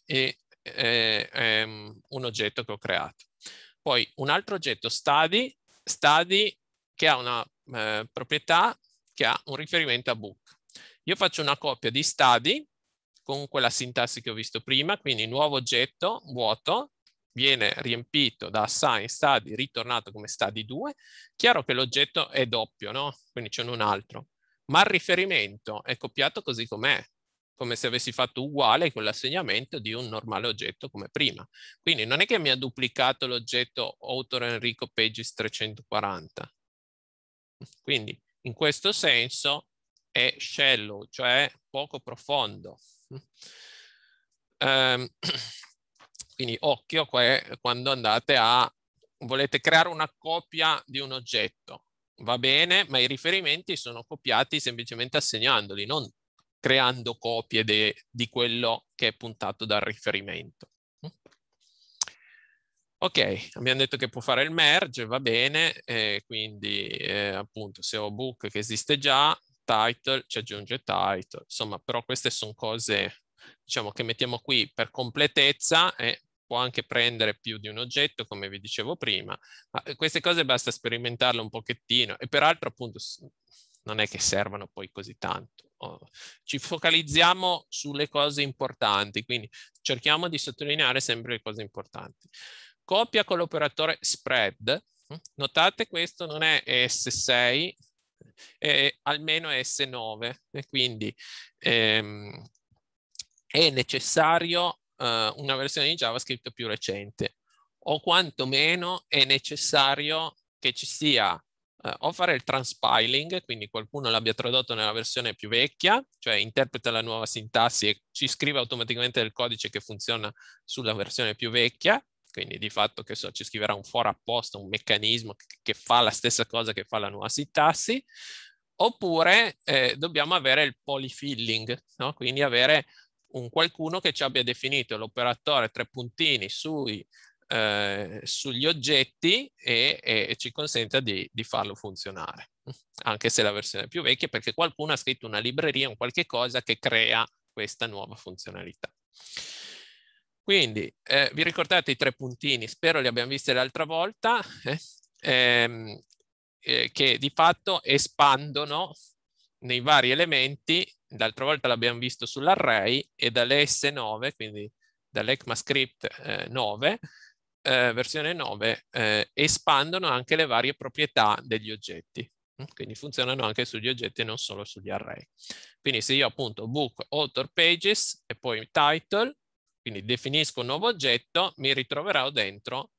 eh, ehm, un oggetto che ho creato. Poi un altro oggetto, study, study che ha una eh, proprietà che ha un riferimento a book. Io faccio una coppia di study con quella sintassi che ho visto prima, quindi nuovo oggetto vuoto, viene riempito da assign study, ritornato come study 2. Chiaro che l'oggetto è doppio, no? quindi c'è un altro, ma il riferimento è copiato così com'è, come se avessi fatto uguale con l'assegnamento di un normale oggetto come prima. Quindi non è che mi ha duplicato l'oggetto author Enrico Pages 340. Quindi in questo senso è shallow, cioè poco profondo. Um, quindi occhio quando andate a, volete creare una copia di un oggetto. Va bene, ma i riferimenti sono copiati semplicemente assegnandoli, non creando copie de, di quello che è puntato dal riferimento. Ok, abbiamo detto che può fare il merge, va bene, eh, quindi eh, appunto se ho book che esiste già, title, ci aggiunge title, insomma però queste sono cose diciamo che mettiamo qui per completezza e può anche prendere più di un oggetto come vi dicevo prima, ma queste cose basta sperimentarle un pochettino e peraltro appunto non è che servano poi così tanto ci focalizziamo sulle cose importanti, quindi cerchiamo di sottolineare sempre le cose importanti. Coppia con l'operatore spread, notate questo non è S6, è almeno S9, e quindi ehm, è necessario eh, una versione di JavaScript più recente o quantomeno è necessario che ci sia eh, o fare il transpiling, quindi qualcuno l'abbia tradotto nella versione più vecchia, cioè interpreta la nuova sintassi e ci scrive automaticamente il codice che funziona sulla versione più vecchia, quindi di fatto che so, ci scriverà un for apposta, un meccanismo che, che fa la stessa cosa che fa la nuova sintassi, oppure eh, dobbiamo avere il polyfilling, no? quindi avere un qualcuno che ci abbia definito l'operatore tre puntini sui eh, sugli oggetti e, e ci consenta di, di, farlo funzionare, anche se la versione più vecchia, perché qualcuno ha scritto una libreria, un qualche cosa che crea questa nuova funzionalità. Quindi, eh, vi ricordate i tre puntini? Spero li abbiamo visti l'altra volta, eh, ehm, eh, che di fatto espandono nei vari elementi, l'altra volta l'abbiamo visto sull'array, e dall'S9, quindi dall'ECMAScript 9, eh, eh, versione 9 eh, espandono anche le varie proprietà degli oggetti, mm? quindi funzionano anche sugli oggetti e non solo sugli array. Quindi se io appunto book author pages e poi title, quindi definisco un nuovo oggetto, mi ritroverò dentro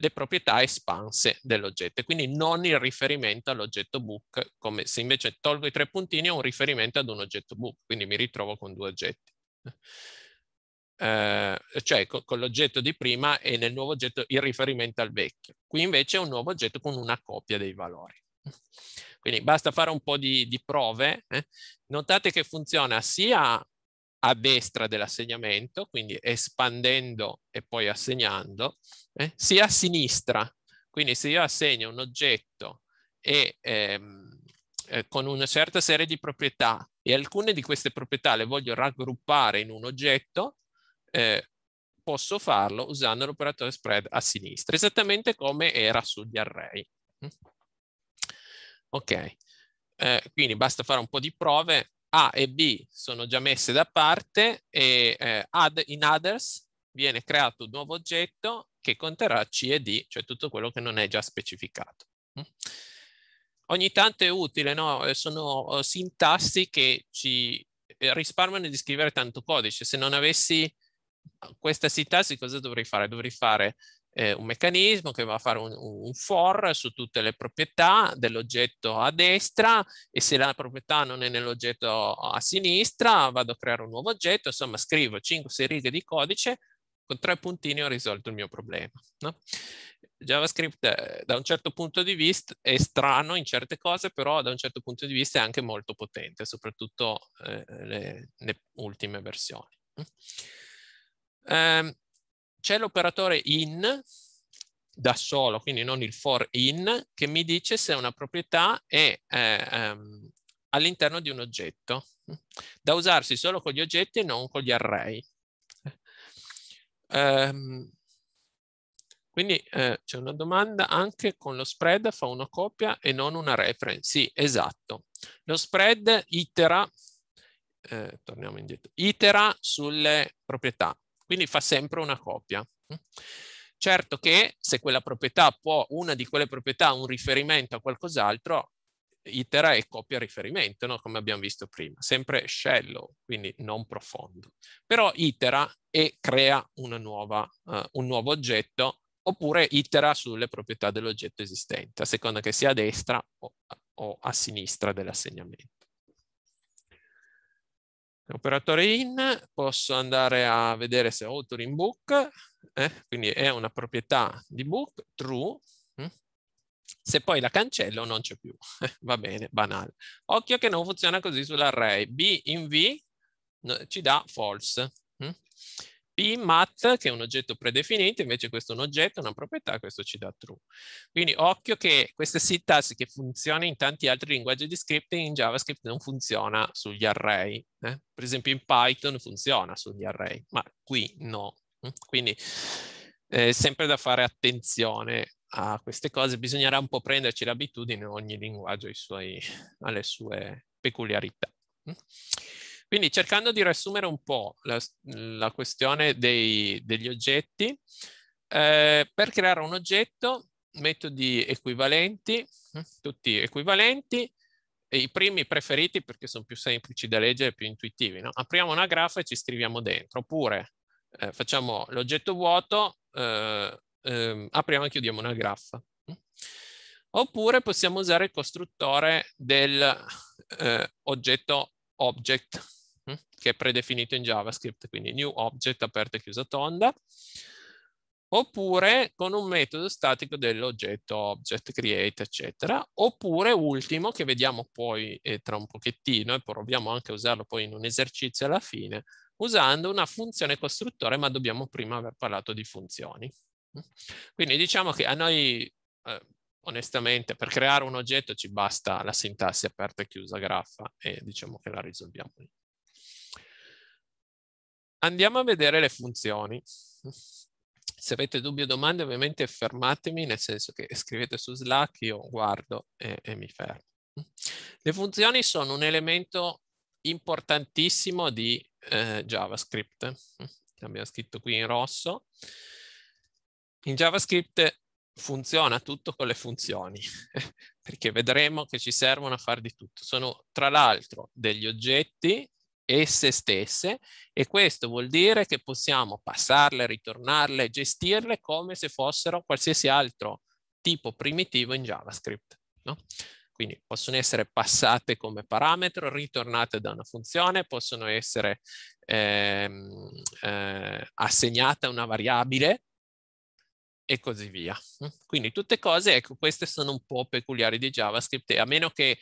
le proprietà espanse dell'oggetto, quindi non il riferimento all'oggetto book, come se invece tolgo i tre puntini ho un riferimento ad un oggetto book, quindi mi ritrovo con due oggetti. Eh, cioè co con l'oggetto di prima e nel nuovo oggetto il riferimento al vecchio. Qui invece è un nuovo oggetto con una copia dei valori. Quindi basta fare un po' di, di prove. Eh. Notate che funziona sia a destra dell'assegnamento, quindi espandendo e poi assegnando, eh, sia a sinistra. Quindi se io assegno un oggetto e, ehm, eh, con una certa serie di proprietà e alcune di queste proprietà le voglio raggruppare in un oggetto, eh, posso farlo usando l'operatore spread a sinistra, esattamente come era sugli array. Mm. Ok, eh, quindi basta fare un po' di prove, A e B sono già messe da parte e eh, add in others viene creato un nuovo oggetto che conterrà C e D, cioè tutto quello che non è già specificato. Mm. Ogni tanto è utile, no? Eh, sono eh, sintassi che ci eh, risparmiano di scrivere tanto codice, se non avessi questa sintassi cosa dovrei fare? Dovrei fare eh, un meccanismo che va a fare un, un for su tutte le proprietà dell'oggetto a destra e se la proprietà non è nell'oggetto a sinistra vado a creare un nuovo oggetto, insomma scrivo 5-6 righe di codice, con tre puntini ho risolto il mio problema. No? JavaScript eh, da un certo punto di vista è strano in certe cose, però da un certo punto di vista è anche molto potente, soprattutto eh, le, le, ultime versioni. Um, c'è l'operatore in da solo, quindi non il for in, che mi dice se una proprietà è eh, um, all'interno di un oggetto, da usarsi solo con gli oggetti e non con gli array. Um, quindi eh, c'è una domanda anche con lo spread fa una copia e non una reference. Sì, esatto. Lo spread itera, eh, torniamo indietro, itera sulle proprietà. Quindi fa sempre una copia. Certo che se quella proprietà può, una di quelle proprietà ha un riferimento a qualcos'altro, itera e copia riferimento, no? come abbiamo visto prima, sempre shallow, quindi non profondo. Però itera e crea nuova, uh, un nuovo oggetto oppure itera sulle proprietà dell'oggetto esistente, a seconda che sia a destra o, o a sinistra dell'assegnamento operatore in, posso andare a vedere se author in book, eh? quindi è una proprietà di book, true, hm. se poi la cancello non c'è più, eh, va bene, banale. Occhio che non funziona così sull'array, b in v ci dà false. Hm p mat che è un oggetto predefinito, invece questo è un oggetto, una proprietà, questo ci dà true. Quindi occhio che queste syntax che funziona in tanti altri linguaggi di scripting in JavaScript non funziona sugli array. Eh? Per esempio in Python funziona sugli array, ma qui no. Quindi è eh, sempre da fare attenzione a queste cose, bisognerà un po' prenderci l'abitudine, ogni linguaggio ha le sue peculiarità. Quindi cercando di riassumere un po' la, la questione dei, degli oggetti, eh, per creare un oggetto, metodi equivalenti, eh, tutti equivalenti, i primi preferiti perché sono più semplici da leggere e più intuitivi. No? Apriamo una graffa e ci scriviamo dentro, oppure eh, facciamo l'oggetto vuoto, eh, ehm, apriamo e chiudiamo una graffa. Mm? Oppure possiamo usare il costruttore dell'oggetto eh, object che è predefinito in JavaScript, quindi new object aperta e chiusa tonda, oppure con un metodo statico dell'oggetto object create, eccetera, oppure ultimo che vediamo poi eh, tra un pochettino e proviamo anche a usarlo poi in un esercizio alla fine, usando una funzione costruttore, ma dobbiamo prima aver parlato di funzioni. Quindi diciamo che a noi, eh, onestamente, per creare un oggetto ci basta la sintassi aperta e chiusa graffa e diciamo che la risolviamo lì. Andiamo a vedere le funzioni. Se avete dubbi o domande ovviamente fermatemi, nel senso che scrivete su Slack, io guardo e, e mi fermo. Le funzioni sono un elemento importantissimo di eh, JavaScript. L'abbiamo scritto qui in rosso. In JavaScript funziona tutto con le funzioni, perché vedremo che ci servono a fare di tutto. Sono tra l'altro degli oggetti esse stesse e questo vuol dire che possiamo passarle, ritornarle, gestirle come se fossero qualsiasi altro tipo primitivo in JavaScript. No? Quindi possono essere passate come parametro, ritornate da una funzione, possono essere ehm, eh, assegnate a una variabile e così via. Quindi tutte cose, ecco, queste sono un po' peculiari di JavaScript e a meno che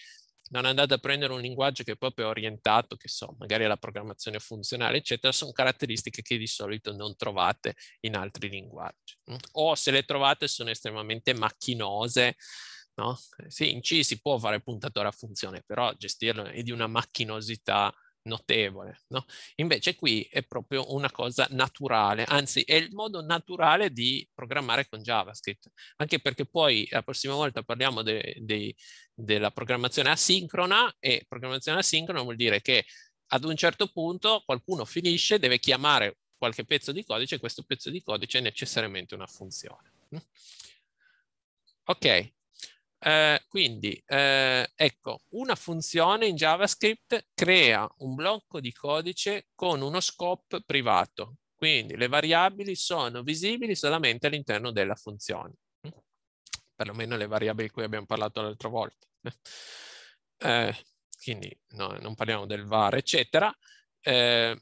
non andate a prendere un linguaggio che è proprio orientato, che so, magari alla programmazione funzionale, eccetera, sono caratteristiche che di solito non trovate in altri linguaggi. Mm. O se le trovate sono estremamente macchinose, no? Sì, in C si può fare puntatore a funzione, però gestirlo è di una macchinosità notevole. No? Invece qui è proprio una cosa naturale, anzi è il modo naturale di programmare con JavaScript, anche perché poi la prossima volta parliamo de, de, della programmazione asincrona e programmazione asincrona vuol dire che ad un certo punto qualcuno finisce, deve chiamare qualche pezzo di codice e questo pezzo di codice è necessariamente una funzione. Ok, eh, quindi, eh, ecco, una funzione in JavaScript crea un blocco di codice con uno scope privato, quindi le variabili sono visibili solamente all'interno della funzione, perlomeno le variabili di cui abbiamo parlato l'altra volta. Eh, quindi no, non parliamo del var, eccetera. Eh,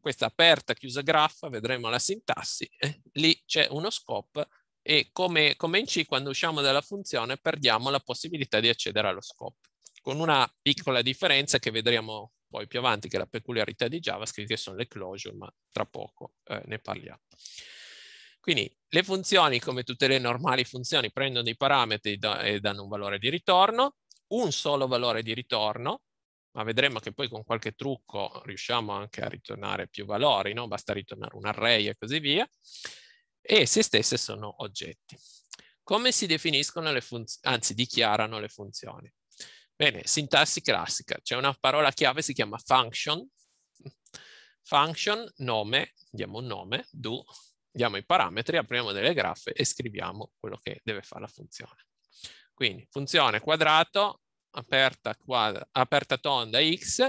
questa aperta, chiusa graffa, vedremo la sintassi, eh, lì c'è uno scope e come, come in C quando usciamo dalla funzione perdiamo la possibilità di accedere allo scopo, con una piccola differenza che vedremo poi più avanti, che è la peculiarità di JavaScript, che sono le closure, ma tra poco eh, ne parliamo. Quindi le funzioni, come tutte le normali funzioni, prendono dei parametri e, e danno un valore di ritorno, un solo valore di ritorno, ma vedremo che poi con qualche trucco riusciamo anche a ritornare più valori, no? basta ritornare un array e così via e esse stesse sono oggetti. Come si definiscono le funzioni, anzi dichiarano le funzioni? Bene, sintassi classica, c'è una parola chiave, si chiama function, function, nome, diamo un nome, do, diamo i parametri, apriamo delle graffe e scriviamo quello che deve fare la funzione. Quindi funzione quadrato, aperta, quadra, aperta tonda x,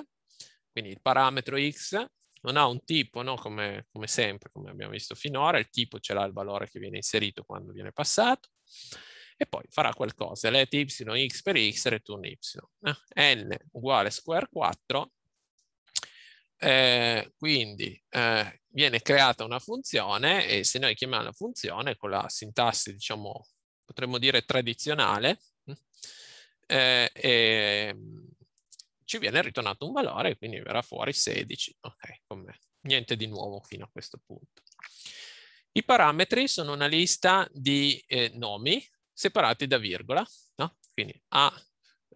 quindi il parametro x, non ha un tipo, no? come, come, sempre, come abbiamo visto finora, il tipo ce l'ha il valore che viene inserito quando viene passato, e poi farà qualcosa, let y x per x return y. Eh? n uguale square 4, eh, quindi eh, viene creata una funzione e se noi chiamiamo la funzione con la sintassi, diciamo, potremmo dire tradizionale, eh, ci viene ritornato un valore, quindi verrà fuori 16. Ok, come niente di nuovo fino a questo punto. I parametri sono una lista di eh, nomi separati da virgola, no? quindi A,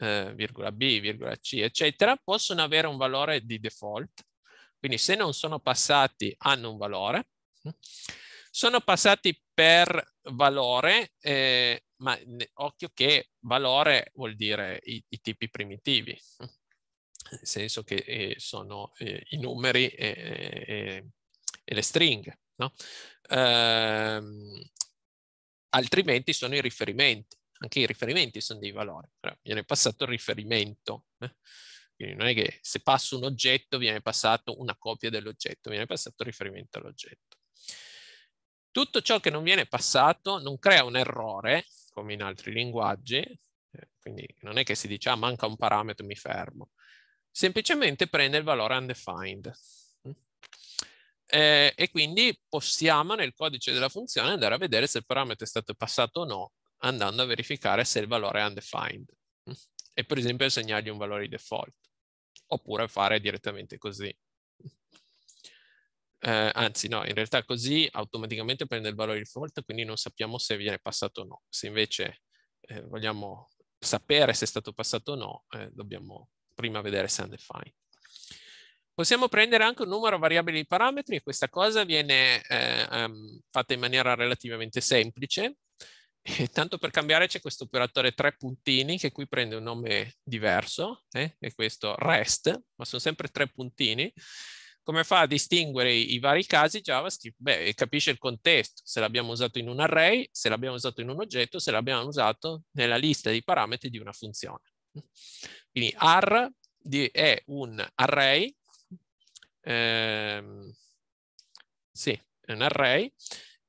eh, virgola B, virgola C, eccetera, possono avere un valore di default, quindi se non sono passati hanno un valore, sono passati per valore, eh, ma occhio che valore vuol dire i, i tipi primitivi, nel senso che eh, sono eh, i numeri e, e, e le stringhe, no? Ehm, altrimenti sono i riferimenti, anche i riferimenti sono dei valori, però viene passato il riferimento, eh? quindi non è che se passo un oggetto viene passato una copia dell'oggetto, viene passato il riferimento all'oggetto. Tutto ciò che non viene passato non crea un errore, come in altri linguaggi, eh, quindi non è che si dice ah, manca un parametro, mi fermo semplicemente prende il valore undefined. Eh, e quindi possiamo nel codice della funzione andare a vedere se il parametro è stato passato o no, andando a verificare se il valore è undefined. E per esempio assegnargli un valore di default, oppure fare direttamente così. Eh, anzi no, in realtà così automaticamente prende il valore di default, quindi non sappiamo se viene passato o no. Se invece eh, vogliamo sapere se è stato passato o no, eh, dobbiamo prima vedere se and define. Possiamo prendere anche un numero variabile di parametri e questa cosa viene eh, um, fatta in maniera relativamente semplice. E tanto per cambiare c'è questo operatore tre puntini che qui prende un nome diverso, eh, è questo REST, ma sono sempre tre puntini. Come fa a distinguere i, i vari casi JavaScript? Beh, capisce il contesto, se l'abbiamo usato in un array, se l'abbiamo usato in un oggetto, se l'abbiamo usato nella lista di parametri di una funzione. Quindi R è un array, ehm, sì, è un array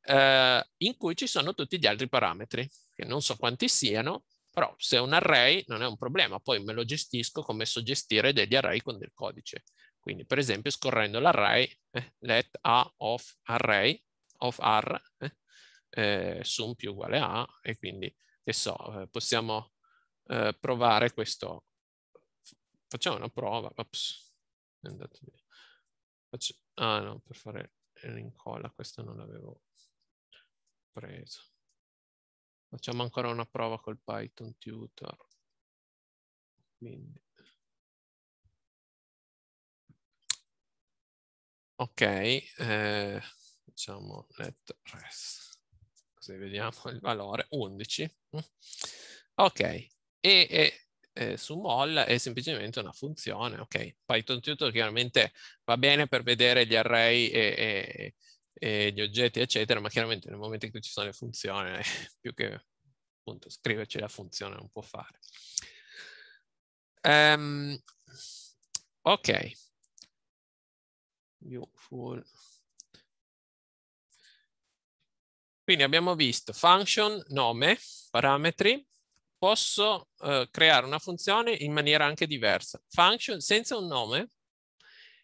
eh, in cui ci sono tutti gli altri parametri, che non so quanti siano, però se è un array non è un problema, poi me lo gestisco come so gestire degli array con del codice. Quindi per esempio scorrendo l'array, eh, let a of array, of r, eh, eh sum più uguale a, e quindi che so, eh, possiamo eh, provare questo. Facciamo una prova. Ops, è andato via. Faccio... Ah no, per fare l'incolla, questo non l'avevo preso. Facciamo ancora una prova col Python tutor. Quindi. Ok, eh, facciamo let res, così vediamo il valore 11. Ok, e, e eh, su mol è semplicemente una funzione, ok? Python tutor chiaramente va bene per vedere gli array e, e, e gli oggetti, eccetera, ma chiaramente nel momento in cui ci sono le funzioni, più che appunto scriverci la funzione non può fare. Um, ok. Beautiful. Quindi abbiamo visto function, nome, parametri, posso eh, creare una funzione in maniera anche diversa. Function senza un nome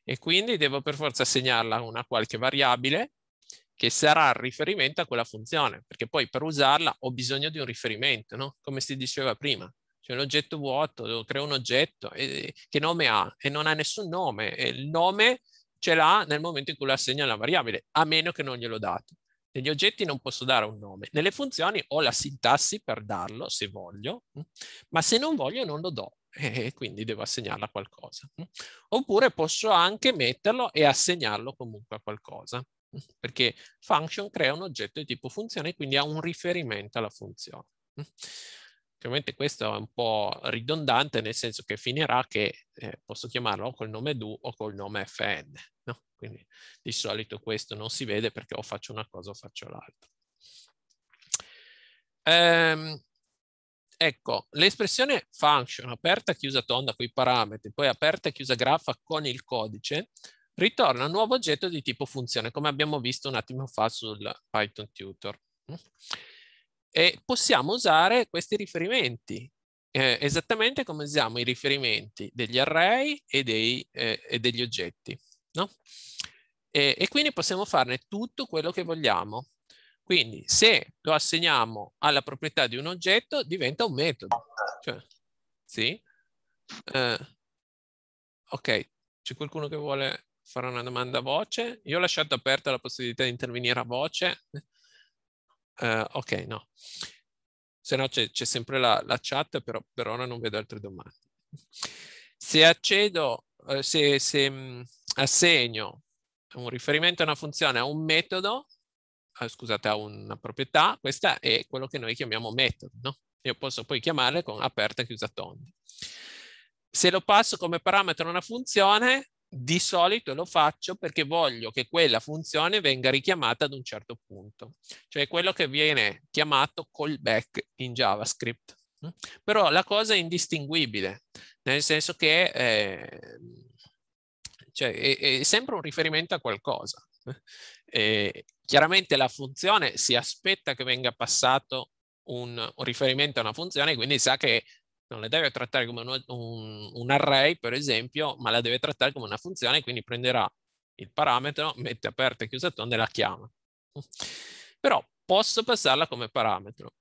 e quindi devo per forza assegnarla a una qualche variabile che sarà il riferimento a quella funzione, perché poi per usarla ho bisogno di un riferimento, no? come si diceva prima. C'è un oggetto vuoto, creo un oggetto, e, che nome ha? E non ha nessun nome, e il nome ce l'ha nel momento in cui lo assegno alla variabile, a meno che non glielo date. Negli oggetti non posso dare un nome, nelle funzioni ho la sintassi per darlo se voglio, mm, ma se non voglio non lo do e quindi devo assegnarla a qualcosa. Mm. Oppure posso anche metterlo e assegnarlo comunque a qualcosa, mm, perché function crea un oggetto di tipo funzione e quindi ha un riferimento alla funzione. Ovviamente questo è un po' ridondante nel senso che finirà che eh, posso chiamarlo o col nome do o col nome fn. No? Quindi di solito questo non si vede perché o faccio una cosa o faccio l'altra. Ehm, ecco, l'espressione function aperta chiusa tonda con i parametri, poi aperta e chiusa graffa con il codice, ritorna un nuovo oggetto di tipo funzione, come abbiamo visto un attimo fa sul Python Tutor. E possiamo usare questi riferimenti, eh, esattamente come usiamo i riferimenti degli array e, dei, eh, e degli oggetti no? e, e quindi possiamo farne tutto quello che vogliamo. Quindi se lo assegniamo alla proprietà di un oggetto diventa un metodo. Cioè, sì? Eh, ok, c'è qualcuno che vuole fare una domanda a voce? Io ho lasciato aperta la possibilità di intervenire a voce. Eh, ok, no. Se no c'è sempre la, la, chat, però per ora non vedo altre domande. Se accedo, eh, se, se, assegno un riferimento a una funzione, a un metodo, ah, scusate, a una proprietà, questa è quello che noi chiamiamo metodo, no? Io posso poi chiamarle con aperta e chiusa tondi. Se lo passo come parametro a una funzione, di solito lo faccio perché voglio che quella funzione venga richiamata ad un certo punto, cioè quello che viene chiamato callback in JavaScript. Però la cosa è indistinguibile, nel senso che eh, cioè è, è sempre un riferimento a qualcosa. E chiaramente la funzione si aspetta che venga passato un, un, riferimento a una funzione, quindi sa che non la deve trattare come un, un, un, array, per esempio, ma la deve trattare come una funzione, quindi prenderà il parametro, mette aperta e chiusa tonda e la chiama. Però posso passarla come parametro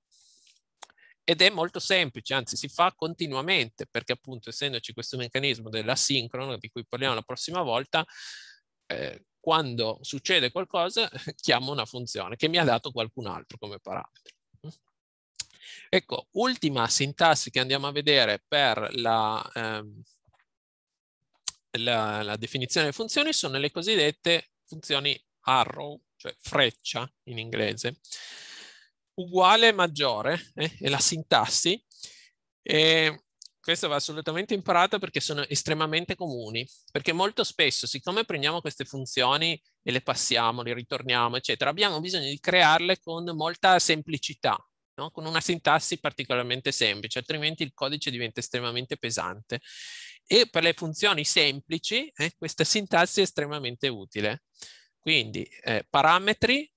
ed è molto semplice, anzi si fa continuamente perché appunto essendoci questo meccanismo dell'asincrono di cui parliamo la prossima volta, eh, quando succede qualcosa chiamo una funzione che mi ha dato qualcun altro come parametro. Ecco, ultima sintassi che andiamo a vedere per la, ehm, la, la definizione delle funzioni sono le cosiddette funzioni arrow, cioè freccia in inglese uguale maggiore eh, è la sintassi e questa va assolutamente imparato perché sono estremamente comuni perché molto spesso siccome prendiamo queste funzioni e le passiamo, le ritorniamo eccetera abbiamo bisogno di crearle con molta semplicità no? con una sintassi particolarmente semplice altrimenti il codice diventa estremamente pesante e per le funzioni semplici eh, questa sintassi è estremamente utile quindi eh, parametri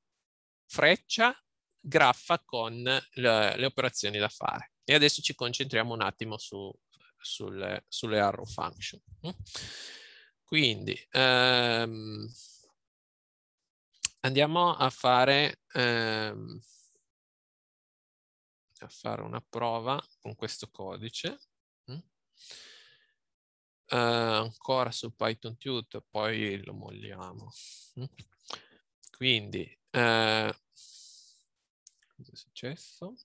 freccia graffa con le, le, operazioni da fare. E adesso ci concentriamo un attimo su, sulle, sulle, arrow function. Mm? Quindi ehm, andiamo a fare, ehm, a fare una prova con questo codice. Uh, ancora su Python Tutor, poi lo molliamo. Mm? Quindi uh, Cosa è successo?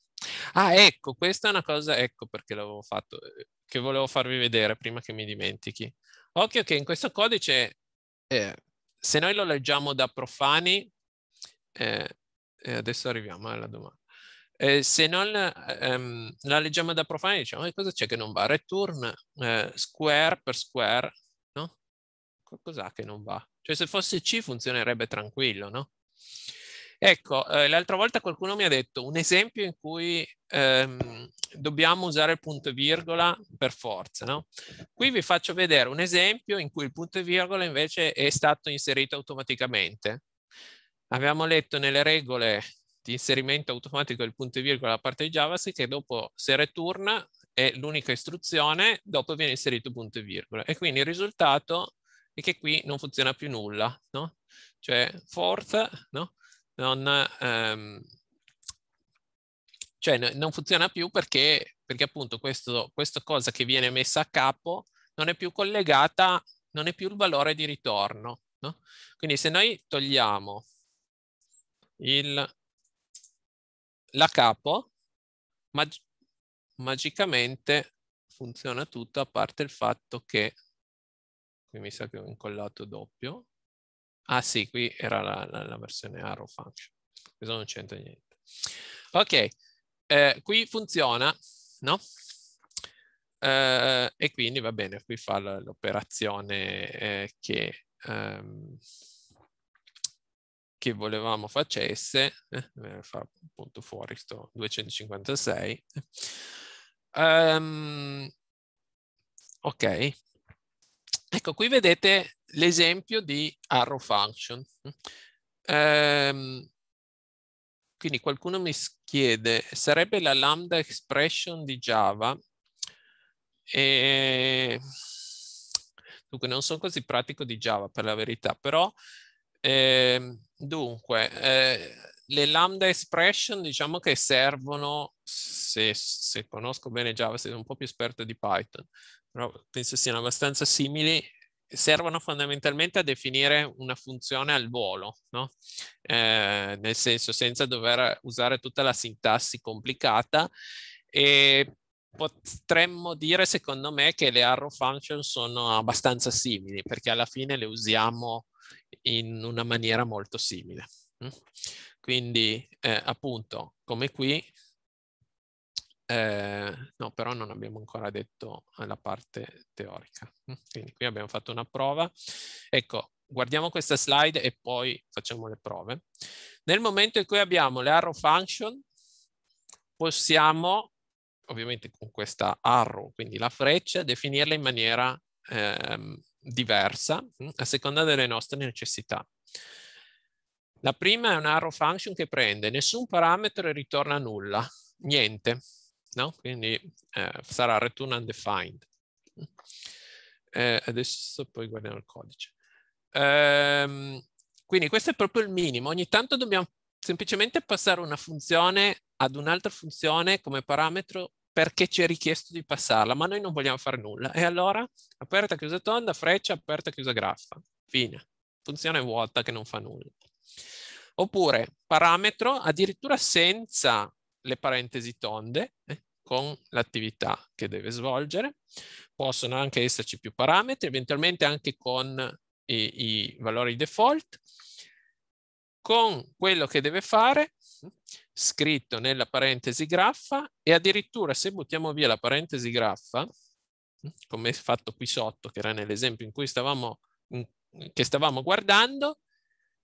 Ah, ecco, questa è una cosa, ecco perché l'avevo fatto, eh, che volevo farvi vedere prima che mi dimentichi. Occhio che in questo codice, eh, se noi lo leggiamo da profani, eh, eh, adesso arriviamo alla eh, domanda. Eh, se non ehm, la leggiamo da profani, diciamo, cosa c'è che non va? Return square per square, no? Cos'ha che non va? Cioè se fosse C funzionerebbe tranquillo, no? Ecco, eh, l'altra volta qualcuno mi ha detto un esempio in cui ehm, dobbiamo usare il punto e virgola per forza, no? Qui vi faccio vedere un esempio in cui il punto e virgola invece è stato inserito automaticamente. Abbiamo letto nelle regole di inserimento automatico del punto e virgola da parte di JavaScript che dopo se return è l'unica istruzione, dopo viene inserito punto e virgola. E quindi il risultato è che qui non funziona più nulla, no? Cioè forth, no? non, ehm, cioè, non funziona più perché, perché appunto questo, questa cosa che viene messa a capo non è più collegata, non è più il valore di ritorno. No? Quindi se noi togliamo il, la capo, mag magicamente funziona tutto a parte il fatto che, qui mi sa che ho incollato doppio, Ah sì, qui era la, la, la versione arrow function, questo non c'entra niente. Ok, eh, qui funziona, no? Eh, e quindi va bene, qui fa l'operazione eh, che, ehm, che, volevamo facesse, eh, fa appunto fuori questo 256. Um, ok, Ecco, qui vedete l'esempio di arrow function. Ehm, quindi qualcuno mi chiede, sarebbe la lambda expression di Java? E... Dunque, non sono così pratico di Java per la verità, però, ehm, dunque, eh, le lambda expression diciamo che servono, se, se conosco bene Java, se sono un po' più esperto di Python, però penso siano abbastanza simili, servono fondamentalmente a definire una funzione al volo, no? eh, nel senso senza dover usare tutta la sintassi complicata e potremmo dire secondo me che le arrow function sono abbastanza simili perché alla fine le usiamo in una maniera molto simile. Mm? Quindi eh, appunto come qui, eh, no però non abbiamo ancora detto la parte teorica. Quindi qui abbiamo fatto una prova. Ecco, guardiamo questa slide e poi facciamo le prove. Nel momento in cui abbiamo le arrow function, possiamo, ovviamente con questa arrow, quindi la freccia, definirla in maniera eh, diversa mm, a seconda delle nostre necessità. La prima è un arrow function che prende nessun parametro e ritorna nulla, niente, no? Quindi eh, sarà return undefined. Eh, adesso poi guardiamo il codice. Ehm, quindi questo è proprio il minimo. Ogni tanto dobbiamo semplicemente passare una funzione ad un'altra funzione come parametro perché ci è richiesto di passarla, ma noi non vogliamo fare nulla. E allora aperta, chiusa tonda, freccia, aperta, chiusa graffa. Fine. Funzione vuota che non fa nulla. Oppure parametro addirittura senza le parentesi tonde, eh, con l'attività che deve svolgere. Possono anche esserci più parametri, eventualmente anche con i, i valori default, con quello che deve fare scritto nella parentesi graffa e addirittura se buttiamo via la parentesi graffa, come fatto qui sotto, che era nell'esempio in cui stavamo, che stavamo guardando,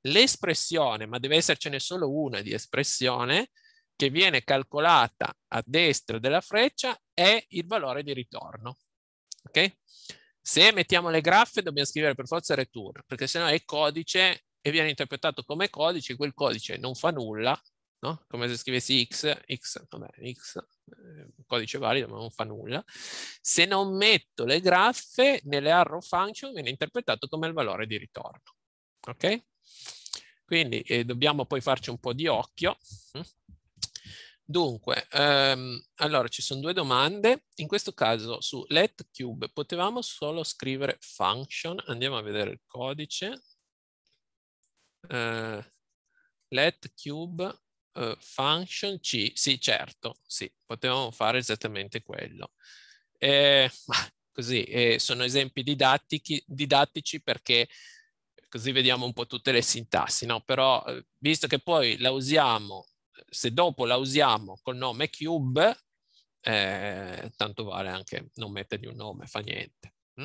l'espressione, ma deve essercene solo una di espressione, che viene calcolata a destra della freccia è il valore di ritorno. Okay? Se mettiamo le graffe dobbiamo scrivere per forza return, perché sennò è codice e viene interpretato come codice, quel codice non fa nulla, no? come se scrivessi x, x, vabbè, x, eh, codice valido ma non fa nulla. Se non metto le graffe nelle arrow function viene interpretato come il valore di ritorno. Ok? Quindi eh, dobbiamo poi farci un po' di occhio. Mm. Dunque, ehm, allora ci sono due domande. In questo caso su let cube potevamo solo scrivere function. Andiamo a vedere il codice. Uh, let cube uh, function c. Sì, certo, sì, potevamo fare esattamente quello. Eh, così, eh, sono esempi didattici perché così vediamo un po' tutte le sintassi, no? Però eh, visto che poi la usiamo, se dopo la usiamo col nome cube, eh, tanto vale anche non mettergli un nome, fa niente. Mm?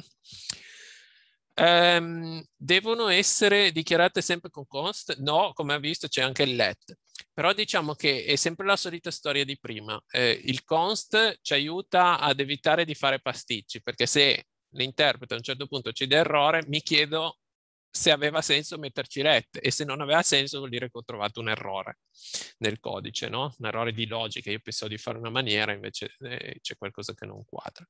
Um, devono essere dichiarate sempre con const? No, come ha visto c'è anche il let. Però diciamo che è sempre la solita storia di prima. Eh, il const ci aiuta ad evitare di fare pasticci, perché se l'interprete a un certo punto ci dà errore, mi chiedo se aveva senso metterci rette e se non aveva senso vuol dire che ho trovato un errore nel codice, no? un errore di logica, io pensavo di fare una maniera invece eh, c'è qualcosa che non quadra.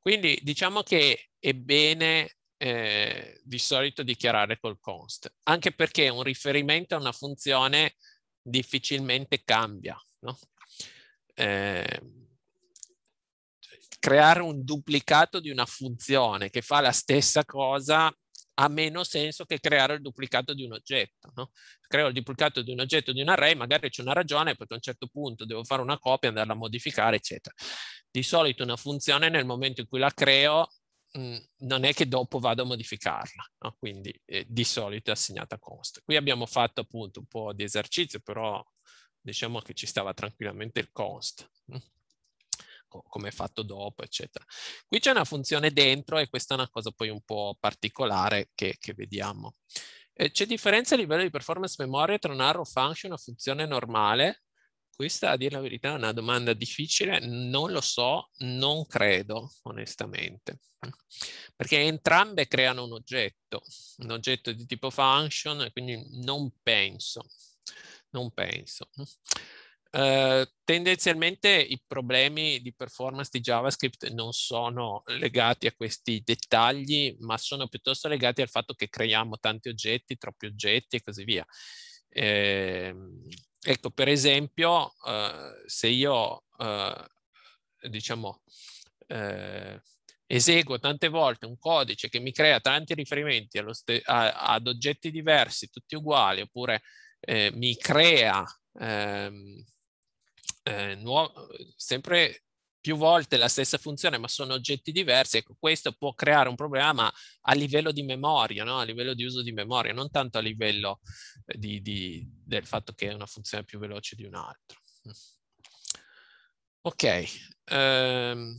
Quindi diciamo che è bene eh, di solito dichiarare col const, anche perché un riferimento a una funzione difficilmente cambia. No? Eh, creare un duplicato di una funzione che fa la stessa cosa ha meno senso che creare il duplicato di un oggetto. No? Creo il duplicato di un oggetto di un array, magari c'è una ragione, perché a un certo punto devo fare una copia, andarla a modificare, eccetera. Di solito una funzione nel momento in cui la creo mm, non è che dopo vado a modificarla, no? quindi eh, di solito è assegnata cost. Qui abbiamo fatto appunto un po' di esercizio, però diciamo che ci stava tranquillamente il cost. Mh? Mm come è fatto dopo, eccetera. Qui c'è una funzione dentro e questa è una cosa poi un po' particolare che, che vediamo. Eh, c'è differenza a livello di performance memoria tra un arrow function e una funzione normale? Questa, a dire la verità, è una domanda difficile, non lo so, non credo, onestamente, perché entrambe creano un oggetto, un oggetto di tipo function, quindi non penso, non penso. Eh, tendenzialmente i problemi di performance di JavaScript non sono legati a questi dettagli, ma sono piuttosto legati al fatto che creiamo tanti oggetti, troppi oggetti e così via. Eh, ecco, per esempio, uh, se io, uh, diciamo, eseguo tante volte un codice che mi crea tanti riferimenti ad oggetti diversi, tutti uguali, oppure mi crea... Ehm, eh, nuovo, sempre più volte la stessa funzione, ma sono oggetti diversi, ecco, questo può creare un problema a livello di memoria, no? a livello di uso di memoria, non tanto a livello eh, di, di, del fatto che una funzione è più veloce di un'altra. Mm. Ok. Um,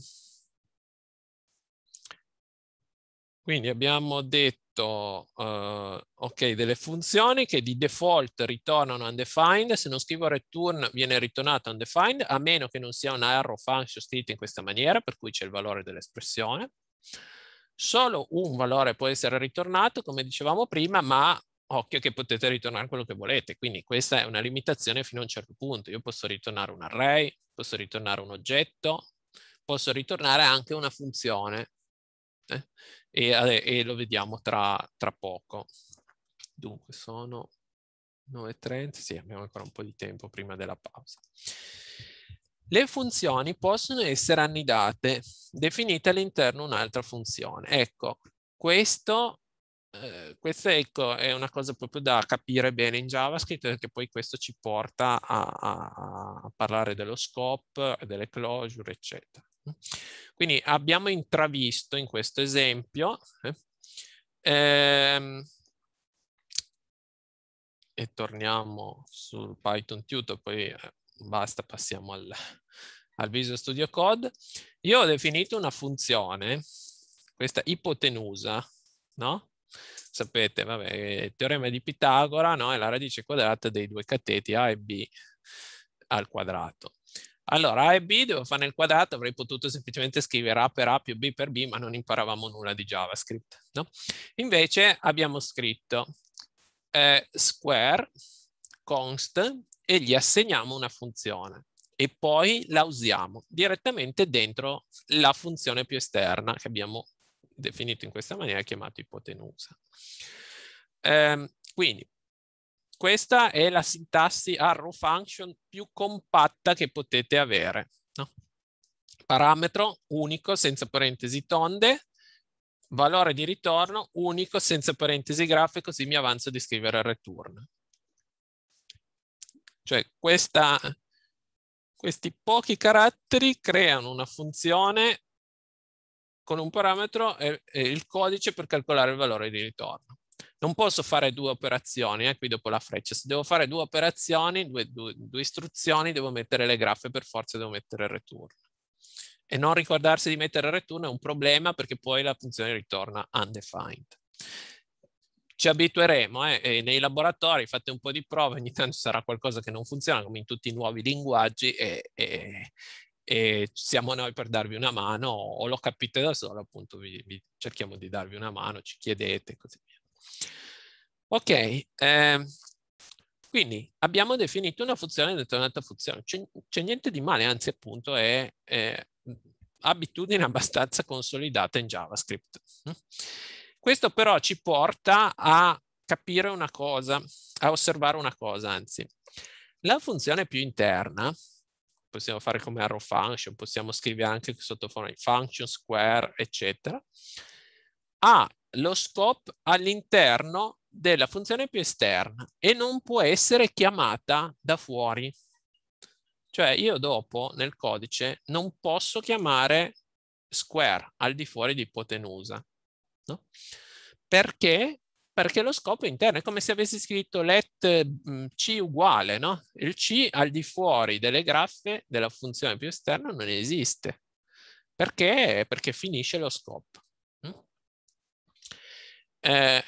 quindi abbiamo detto detto uh, ok, delle funzioni che di default ritornano undefined, se non scrivo return viene ritornato undefined, a meno che non sia un arrow function scritta in questa maniera, per cui c'è il valore dell'espressione. Solo un valore può essere ritornato, come dicevamo prima, ma occhio che potete ritornare quello che volete, quindi questa è una limitazione fino a un certo punto. Io posso ritornare un array, posso ritornare un oggetto, posso ritornare anche una funzione. Eh? e, e lo vediamo tra, tra poco. Dunque sono 9.30, sì abbiamo ancora un po' di tempo prima della pausa. Le funzioni possono essere annidate, definite all'interno un'altra funzione. Ecco, questo, eh, questo ecco, è una cosa proprio da capire bene in JavaScript perché poi questo ci porta a, a, a parlare dello scope, delle closure, eccetera. Quindi abbiamo intravisto in questo esempio eh, ehm, e torniamo sul Python Tutor, poi eh, basta, passiamo al, al Visual Studio Code. Io ho definito una funzione, questa ipotenusa, no? Sapete, vabbè, il teorema di Pitagora no? è la radice quadrata dei due cateti A e B al quadrato. Allora, A e B devo fare nel quadrato, avrei potuto semplicemente scrivere A per A più B per B, ma non imparavamo nulla di JavaScript. No? Invece abbiamo scritto eh, square const e gli assegniamo una funzione e poi la usiamo direttamente dentro la funzione più esterna che abbiamo definito in questa maniera, chiamato ipotenusa. Eh, quindi questa è la sintassi arrow function più compatta che potete avere. No? Parametro unico senza parentesi tonde, valore di ritorno unico senza parentesi graffe, così mi avanzo di scrivere il return. Cioè questa, questi pochi caratteri creano una funzione con un parametro e, e il codice per calcolare il valore di ritorno non posso fare due operazioni, eh, qui dopo la freccia, se devo fare due operazioni, due, due, due istruzioni, devo mettere le graffe, per forza devo mettere il return. E non ricordarsi di mettere il return è un problema perché poi la funzione ritorna undefined. Ci abitueremo, eh, nei laboratori fate un po' di prove, ogni tanto sarà qualcosa che non funziona, come in tutti i nuovi linguaggi, e, e, e siamo noi per darvi una mano o lo capite da solo appunto vi, vi cerchiamo di darvi una mano ci chiedete e così via Ok, eh, quindi abbiamo definito una funzione dentro un'altra funzione. C'è niente di male, anzi appunto è, è abitudine abbastanza consolidata in JavaScript. Questo però ci porta a capire una cosa, a osservare una cosa, anzi. La funzione più interna, possiamo fare come arrow function, possiamo scrivere anche sotto forma di function square, eccetera, ha lo scope all'interno della funzione più esterna e non può essere chiamata da fuori. Cioè io dopo nel codice non posso chiamare square al di fuori di ipotenusa. No? Perché? Perché lo scopo è interno, è come se avessi scritto let mm, c uguale, no? Il c al di fuori delle graffe della funzione più esterna non esiste. Perché? Perché finisce lo scopo. Eh,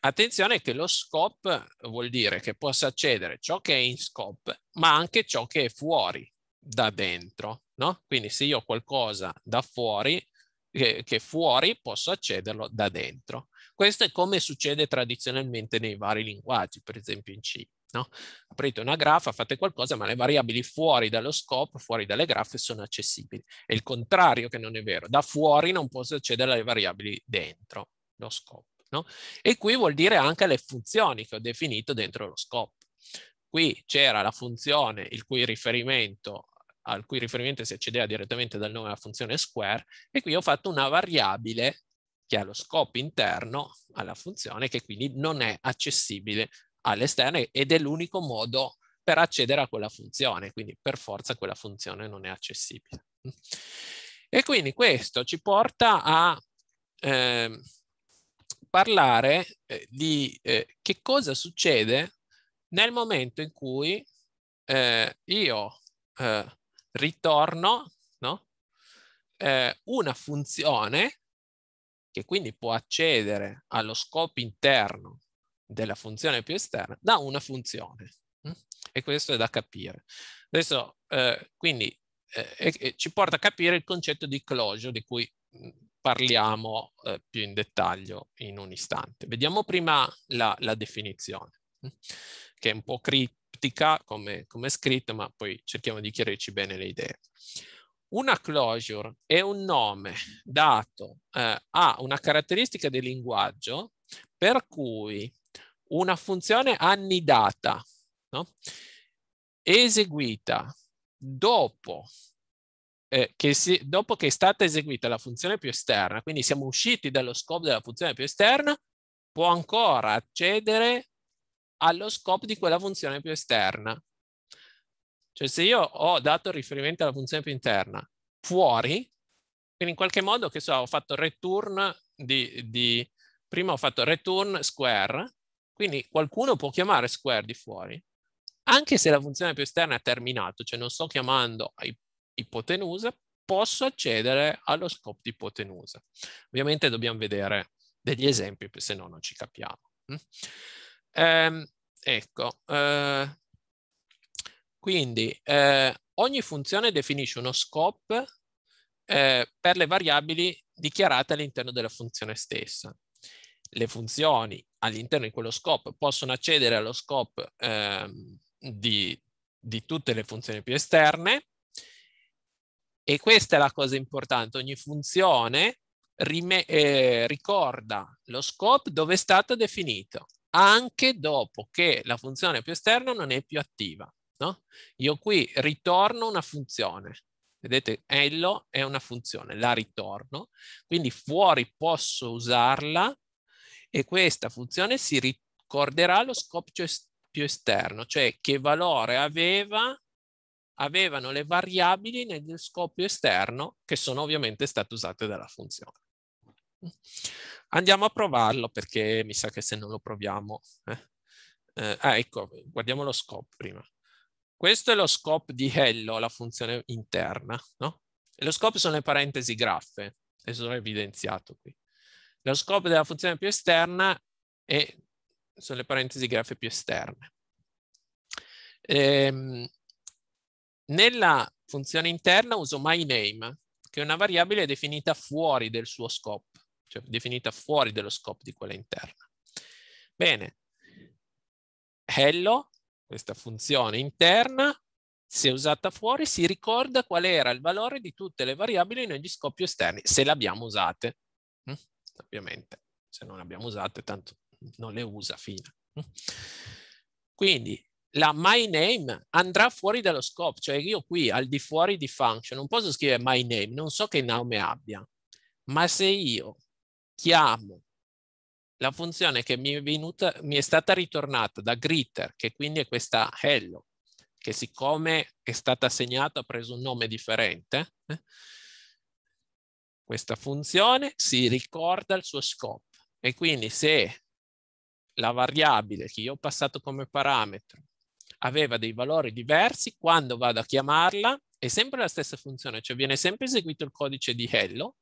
attenzione che lo scope vuol dire che possa accedere ciò che è in scope, ma anche ciò che è fuori da dentro, no? Quindi se io ho qualcosa da fuori, che, che fuori posso accederlo da dentro. Questo è come succede tradizionalmente nei vari linguaggi, per esempio in C. No? Aprite una graffa, fate qualcosa, ma le variabili fuori dallo scope, fuori dalle graffe, sono accessibili. È il contrario che non è vero. Da fuori non posso accedere alle variabili dentro lo scope. No? E qui vuol dire anche le funzioni che ho definito dentro lo scope. Qui c'era la funzione il cui riferimento al cui riferimento si accedeva direttamente dal nome della funzione square e qui ho fatto una variabile che ha lo scopo interno alla funzione che quindi non è accessibile all'esterno ed è l'unico modo per accedere a quella funzione, quindi per forza quella funzione non è accessibile. E quindi questo ci porta a eh, parlare eh, di eh, che cosa succede nel momento in cui eh, io eh, ritorno no? Eh, una funzione che quindi può accedere allo scopo interno della funzione più esterna da una funzione. Mm? E questo è da capire. Adesso, eh, quindi, eh, eh, ci porta a capire il concetto di closure di cui mm, parliamo eh, più in dettaglio in un istante. Vediamo prima la, la definizione, mm, che è un po' criptica come, come scritta, ma poi cerchiamo di chiarirci bene le idee. Una closure è un nome dato eh, a una caratteristica del linguaggio per cui una funzione annidata no? eseguita dopo eh, che si, dopo che è stata eseguita la funzione più esterna, quindi siamo usciti dallo scope della funzione più esterna, può ancora accedere allo scope di quella funzione più esterna. Cioè se io ho dato riferimento alla funzione più interna fuori, quindi in qualche modo, che so, ho fatto return di, di prima ho fatto return square, quindi qualcuno può chiamare square di fuori, anche se la funzione più esterna è terminato, cioè non sto chiamando i ipotenusa, posso accedere allo scope di ipotenusa. Ovviamente dobbiamo vedere degli esempi, se no non ci capiamo. Eh, ecco, eh, quindi eh, ogni funzione definisce uno scope eh, per le variabili dichiarate all'interno della funzione stessa. Le funzioni all'interno di quello scope possono accedere allo scope ehm, di, di tutte le funzioni più esterne, e questa è la cosa importante, ogni funzione rime, eh, ricorda lo scope dove è stato definito, anche dopo che la funzione più esterna non è più attiva. No? Io qui ritorno una funzione, vedete hello è una funzione, la ritorno, quindi fuori posso usarla e questa funzione si ricorderà lo scope più esterno, cioè che valore aveva avevano le variabili nel scopo esterno che sono ovviamente state usate dalla funzione. Andiamo a provarlo perché mi sa che se non lo proviamo... Eh. Eh, ah, ecco, guardiamo lo scope prima. Questo è lo scope di hello, la funzione interna, no? E lo scope sono le parentesi graffe, e sono evidenziato qui. Lo scope della funzione più esterna è, sono le parentesi graffe più esterne. Ehm, nella funzione interna uso myName, che è una variabile definita fuori del suo scope, cioè definita fuori dello scope di quella interna. Bene, hello, questa funzione interna, se usata fuori, si ricorda qual era il valore di tutte le variabili negli scopi esterni, se le abbiamo usate. Mm? Ovviamente, se non le abbiamo usate, tanto non le usa fine. Mm? Quindi la my name andrà fuori dallo scope, cioè io qui al di fuori di function non posso scrivere my name, non so che nome abbia, ma se io chiamo la funzione che mi è, venuta, mi è stata ritornata da greeter, che quindi è questa hello, che siccome è stata assegnata ha preso un nome differente, eh, questa funzione si ricorda il suo scope e quindi se la variabile che io ho passato come parametro aveva dei valori diversi, quando vado a chiamarla è sempre la stessa funzione, cioè viene sempre eseguito il codice di hello,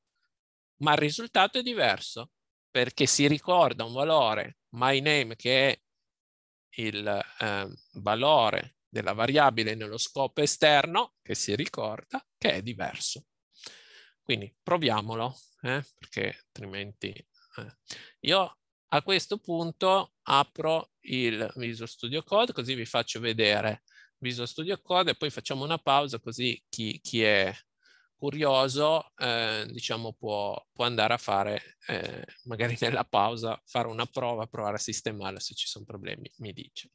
ma il risultato è diverso perché si ricorda un valore my name che è il eh, valore della variabile nello scopo esterno che si ricorda che è diverso. Quindi proviamolo, eh, perché altrimenti... Eh. Io a questo punto apro il Visual Studio Code, così vi faccio vedere Visual Studio Code e poi facciamo una pausa così chi, chi è curioso eh, diciamo può, può, andare a fare, eh, magari nella pausa, fare una prova, provare a sistemarla se ci sono problemi, mi dice.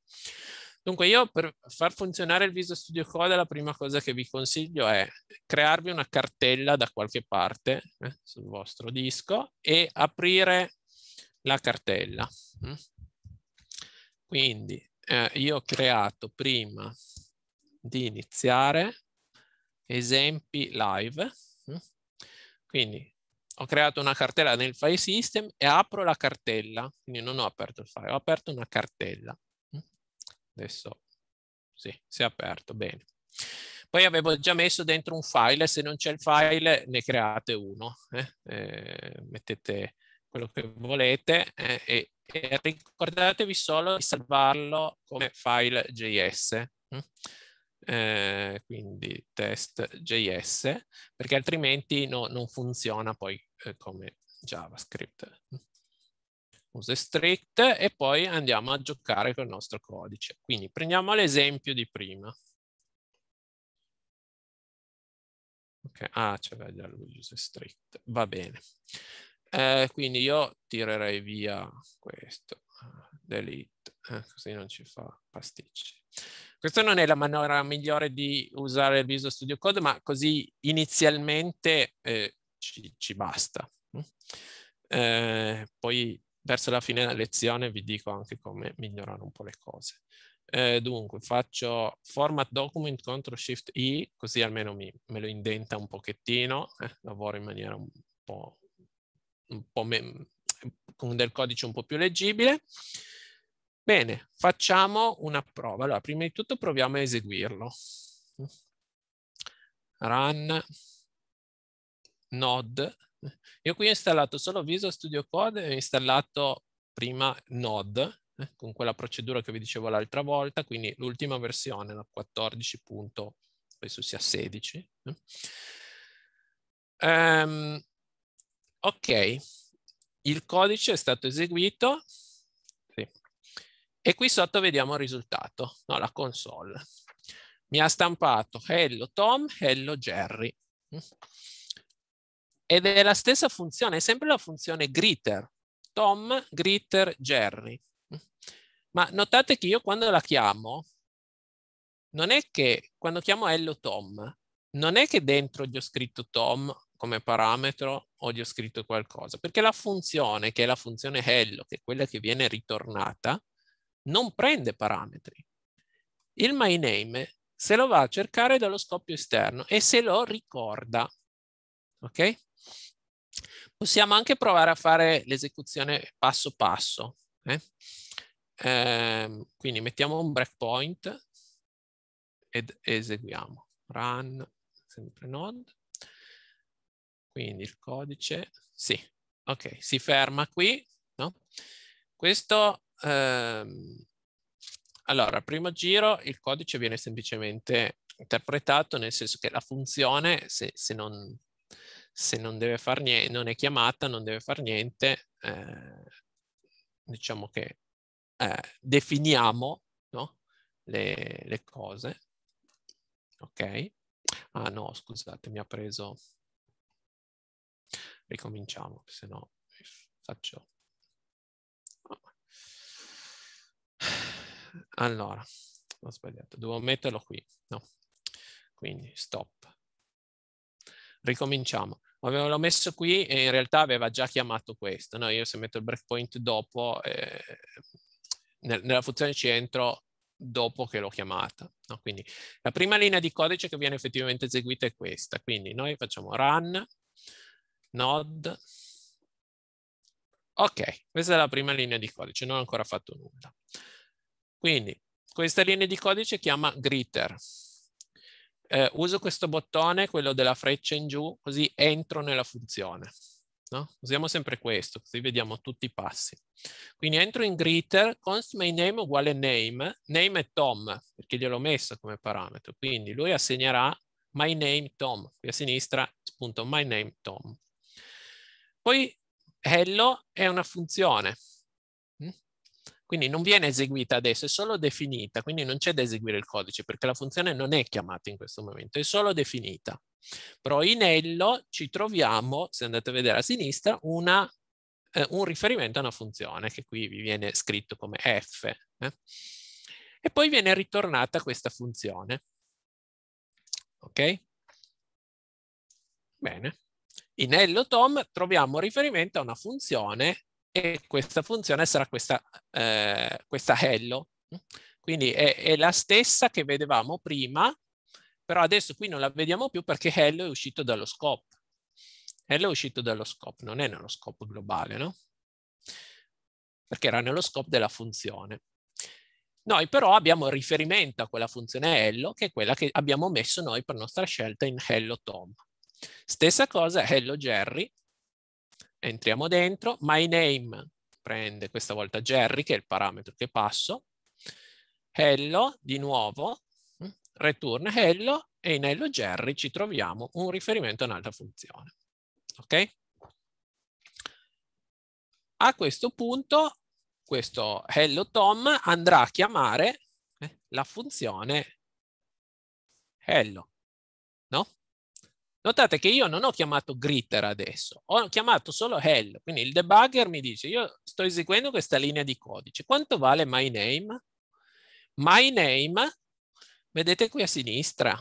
Dunque io per far funzionare il Visual Studio Code la prima cosa che vi consiglio è crearvi una cartella da qualche parte eh, sul vostro disco e aprire la cartella. Mm. Quindi eh, io ho creato prima di iniziare esempi live. Mm. Quindi ho creato una cartella nel file system e apro la cartella. Quindi non ho aperto il file, ho aperto una cartella. Mm. Adesso sì, si è aperto, bene. Poi avevo già messo dentro un file, se non c'è il file ne create uno. Eh? Eh, mettete quello che volete eh, e, e, ricordatevi solo di salvarlo come file JS. Mm? Eh, quindi test.js, perché altrimenti no, non funziona poi eh, come JavaScript. Use strict e poi andiamo a giocare col nostro codice. Quindi prendiamo l'esempio di prima. Okay. Ah, c'era già l'use strict, va bene. Eh, quindi io tirerei via questo, delete, eh, così non ci fa pasticci. Questa non è la maniera migliore di usare il Visual Studio Code, ma così inizialmente eh, ci, ci, basta. Mm. Eh, poi verso la fine della lezione vi dico anche come migliorare un po' le cose. Eh, dunque, faccio format document CTRL SHIFT I, così almeno mi, me lo indenta un pochettino, eh, lavoro in maniera un po' un po' me- con del codice un po' più leggibile. Bene, facciamo una prova. Allora, prima di tutto proviamo a eseguirlo. Run node. Io qui ho installato solo Visual Studio Code e ho installato prima node eh, con quella procedura che vi dicevo l'altra volta, quindi l'ultima versione, la 14. penso sia 16. Eh. Ehm, Ok, il codice è stato eseguito sì. e qui sotto vediamo il risultato, no, la console. Mi ha stampato hello Tom, hello Jerry. Ed è la stessa funzione, è sempre la funzione greeter, Tom, greeter, Jerry. Ma notate che io quando la chiamo, non è che quando chiamo hello Tom, non è che dentro gli ho scritto Tom come parametro o gli ho scritto qualcosa, perché la funzione, che è la funzione hello, che è quella che viene ritornata, non prende parametri. Il myname se lo va a cercare dallo scoppio esterno e se lo ricorda. Ok? Possiamo anche provare a fare l'esecuzione passo passo. Eh? Ehm, quindi mettiamo un breakpoint ed eseguiamo. Run sempre node quindi il codice, sì, ok, si ferma qui, no? Questo, ehm, allora, primo giro il codice viene semplicemente interpretato, nel senso che la funzione, se, se non, se non deve far niente, non è chiamata, non deve fare niente, eh, diciamo che eh, definiamo no? le, le, cose. Ok? Ah no, scusate, mi ha preso ricominciamo, se no faccio... Allora, ho sbagliato, devo metterlo qui, no. Quindi stop. Ricominciamo. Avevo messo qui e in realtà aveva già chiamato questo. No? Io se metto il breakpoint dopo, eh, nella funzione ci entro dopo che l'ho chiamata. No? Quindi la prima linea di codice che viene effettivamente eseguita è questa. Quindi noi facciamo run node. Ok, questa è la prima linea di codice, non ho ancora fatto nulla. Quindi questa linea di codice chiama greeter. Eh, uso questo bottone, quello della freccia in giù, così entro nella funzione. No? Usiamo sempre questo, così vediamo tutti i passi. Quindi entro in greeter, const main uguale name, name è Tom, perché gliel'ho messo come parametro, quindi lui assegnerà my name Tom, qui a sinistra appunto my name Tom. Poi hello è una funzione, mm? quindi non viene eseguita adesso, è solo definita, quindi non c'è da eseguire il codice perché la funzione non è chiamata in questo momento, è solo definita. Però in hello ci troviamo, se andate a vedere a sinistra, una, eh, un riferimento a una funzione che qui vi viene scritto come f. Eh? E poi viene ritornata questa funzione. Ok? Bene in hello-tom troviamo riferimento a una funzione e questa funzione sarà questa, eh, questa hello. Quindi è, è, la stessa che vedevamo prima, però adesso qui non la vediamo più perché hello è uscito dallo scope. Hello è uscito dallo scope, non è nello scope globale, no? Perché era nello scope della funzione. Noi però abbiamo riferimento a quella funzione hello, che è quella che abbiamo messo noi per nostra scelta in hello Tom. Stessa cosa, hello Jerry, entriamo dentro, my name prende questa volta Jerry, che è il parametro che passo, hello, di nuovo, return hello, e in hello Jerry ci troviamo un riferimento a un'altra funzione. Ok? A questo punto, questo hello Tom andrà a chiamare eh, la funzione hello, no? Notate che io non ho chiamato Gritter adesso, ho chiamato solo Hell, quindi il debugger mi dice io sto eseguendo questa linea di codice, quanto vale my name? My name, vedete qui a sinistra,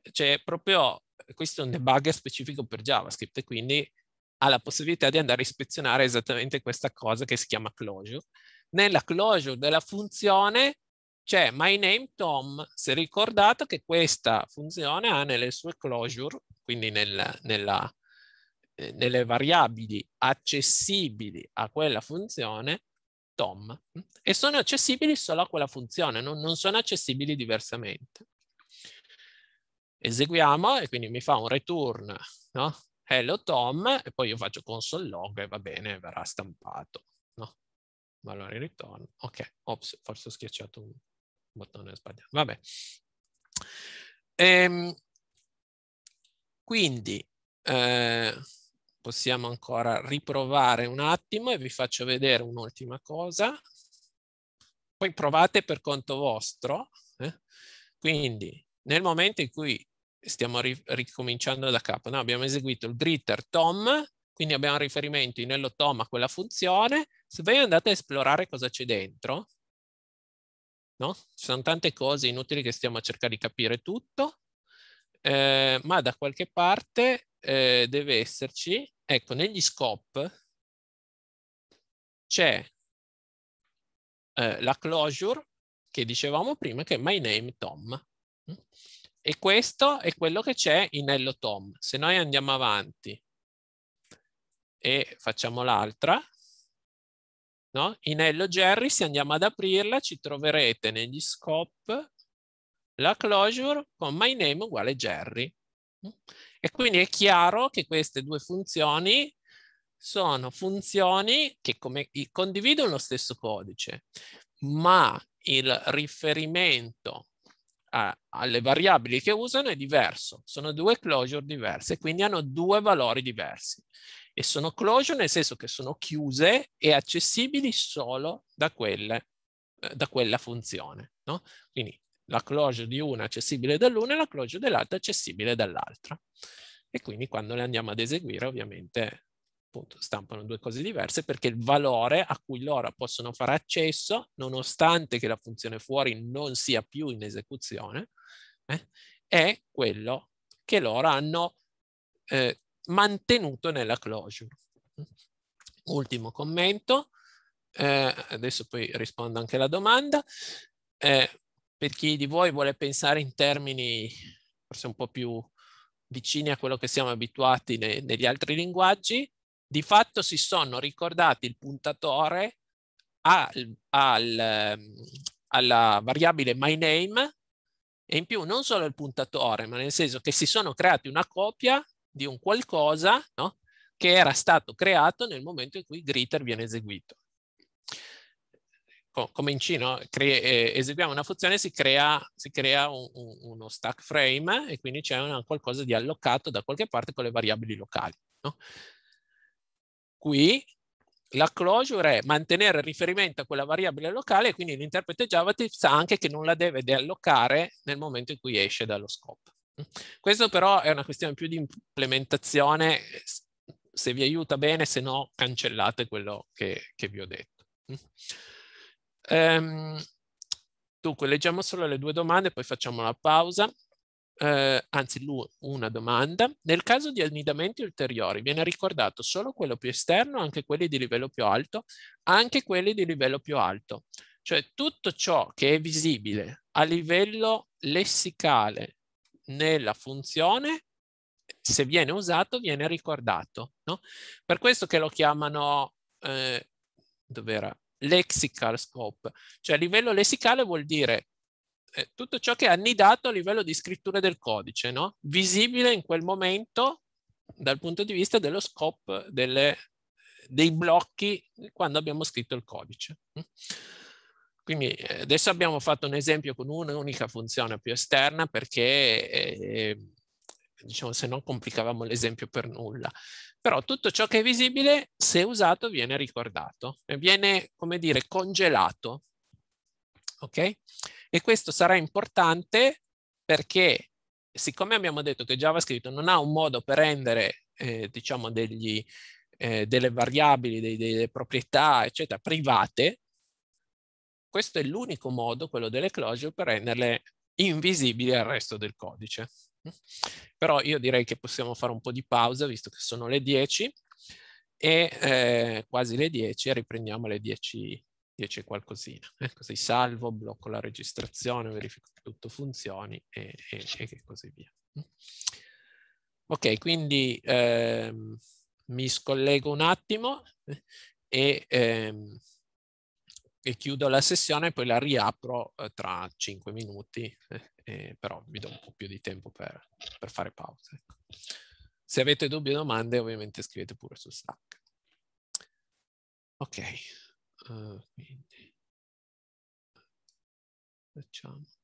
c'è cioè proprio, questo è un debugger specifico per JavaScript, quindi ha la possibilità di andare a ispezionare esattamente questa cosa che si chiama closure. Nella closure della funzione c'è my name Tom, se ricordate che questa funzione ha nelle sue closure, quindi nel, nella, eh, nelle variabili accessibili a quella funzione, Tom, e sono accessibili solo a quella funzione, non, non sono accessibili diversamente. Eseguiamo e quindi mi fa un return, no? Hello Tom, e poi io faccio console log e va bene, verrà stampato, no? Ma ritorno, ok, ops, forse ho schiacciato un bottone sbagliato, vabbè. Ehm, quindi eh, possiamo ancora riprovare un attimo e vi faccio vedere un'ultima cosa. Poi provate per conto vostro. Eh? Quindi nel momento in cui stiamo ri ricominciando da capo, no? abbiamo eseguito il gritter tom, quindi abbiamo riferimenti nello tom a quella funzione, se voi andate a esplorare cosa c'è dentro, No? Ci sono tante cose inutili che stiamo a cercare di capire tutto, eh, ma da qualche parte eh, deve esserci, ecco, negli scope c'è eh, la closure che dicevamo prima che è my name Tom. E questo è quello che c'è in Hello Tom. Se noi andiamo avanti e facciamo l'altra, No? In Hello Jerry, se andiamo ad aprirla, ci troverete negli scope la closure con my name uguale Jerry. E quindi è chiaro che queste due funzioni sono funzioni che come, condividono lo stesso codice, ma il riferimento eh, alle variabili che usano è diverso. Sono due closure diverse, quindi hanno due valori diversi. E sono closure nel senso che sono chiuse e accessibili solo da, quelle, eh, da quella funzione. No? Quindi la closure di una è accessibile dall'una e la closure dell'altra è accessibile dall'altra. E quindi quando le andiamo ad eseguire ovviamente appunto stampano due cose diverse perché il valore a cui loro possono fare accesso, nonostante che la funzione fuori non sia più in esecuzione, eh, è quello che loro hanno eh, mantenuto nella closure. Ultimo commento, eh, adesso poi rispondo anche alla domanda. Eh, per chi di voi vuole pensare in termini forse un po' più vicini a quello che siamo abituati ne, negli altri linguaggi, di fatto si sono ricordati il puntatore al, al, ehm, alla variabile myName e in più non solo il puntatore, ma nel senso che si sono creati una copia di un qualcosa no? che era stato creato nel momento in cui Gritter viene eseguito. Come in C, no? Cre eh, eseguiamo una funzione, si crea, si crea un, un, uno stack frame e quindi c'è qualcosa di allocato da qualche parte con le variabili locali. No? qui la closure è mantenere riferimento a quella variabile locale quindi l'interprete JavaScript sa anche che non la deve deallocare nel momento in cui esce dallo scope. Questo però è una questione più di implementazione, se vi aiuta bene, se no cancellate quello che, che vi ho detto. Ehm, dunque, leggiamo solo le due domande, poi facciamo la pausa eh, anzi una domanda, nel caso di annidamenti ulteriori viene ricordato solo quello più esterno, anche quelli di livello più alto, anche quelli di livello più alto. Cioè tutto ciò che è visibile a livello lessicale nella funzione, se viene usato, viene ricordato. No? Per questo che lo chiamano, eh, dov'era? Lexical scope, cioè a livello lessicale vuol dire eh, tutto ciò che è annidato a livello di scrittura del codice, no? visibile in quel momento dal punto di vista dello scope delle, dei blocchi quando abbiamo scritto il codice. Quindi eh, adesso abbiamo fatto un esempio con un'unica funzione più esterna perché eh, diciamo se no complicavamo l'esempio per nulla. Però tutto ciò che è visibile se usato viene ricordato e viene come dire congelato ok? E questo sarà importante perché siccome abbiamo detto che JavaScript non ha un modo per rendere eh, diciamo degli, eh, delle variabili, dei, delle proprietà, eccetera, private, questo è l'unico modo, quello delle closure, per renderle invisibili al resto del codice. Però io direi che possiamo fare un po' di pausa, visto che sono le 10 e eh, quasi le 10, e riprendiamo alle 10 10 qualcosina. Eh, così salvo, blocco la registrazione, verifico che tutto funzioni e, e, e così via. Mm. Ok, quindi ehm, mi scollego un attimo e, ehm, e, chiudo la sessione, poi la riapro eh, tra 5 minuti, eh, però vi do un po' più di tempo per, per fare pause. Ecco. Se avete dubbi o domande, ovviamente scrivete pure su Slack. Ok. Ah, quindi facciamo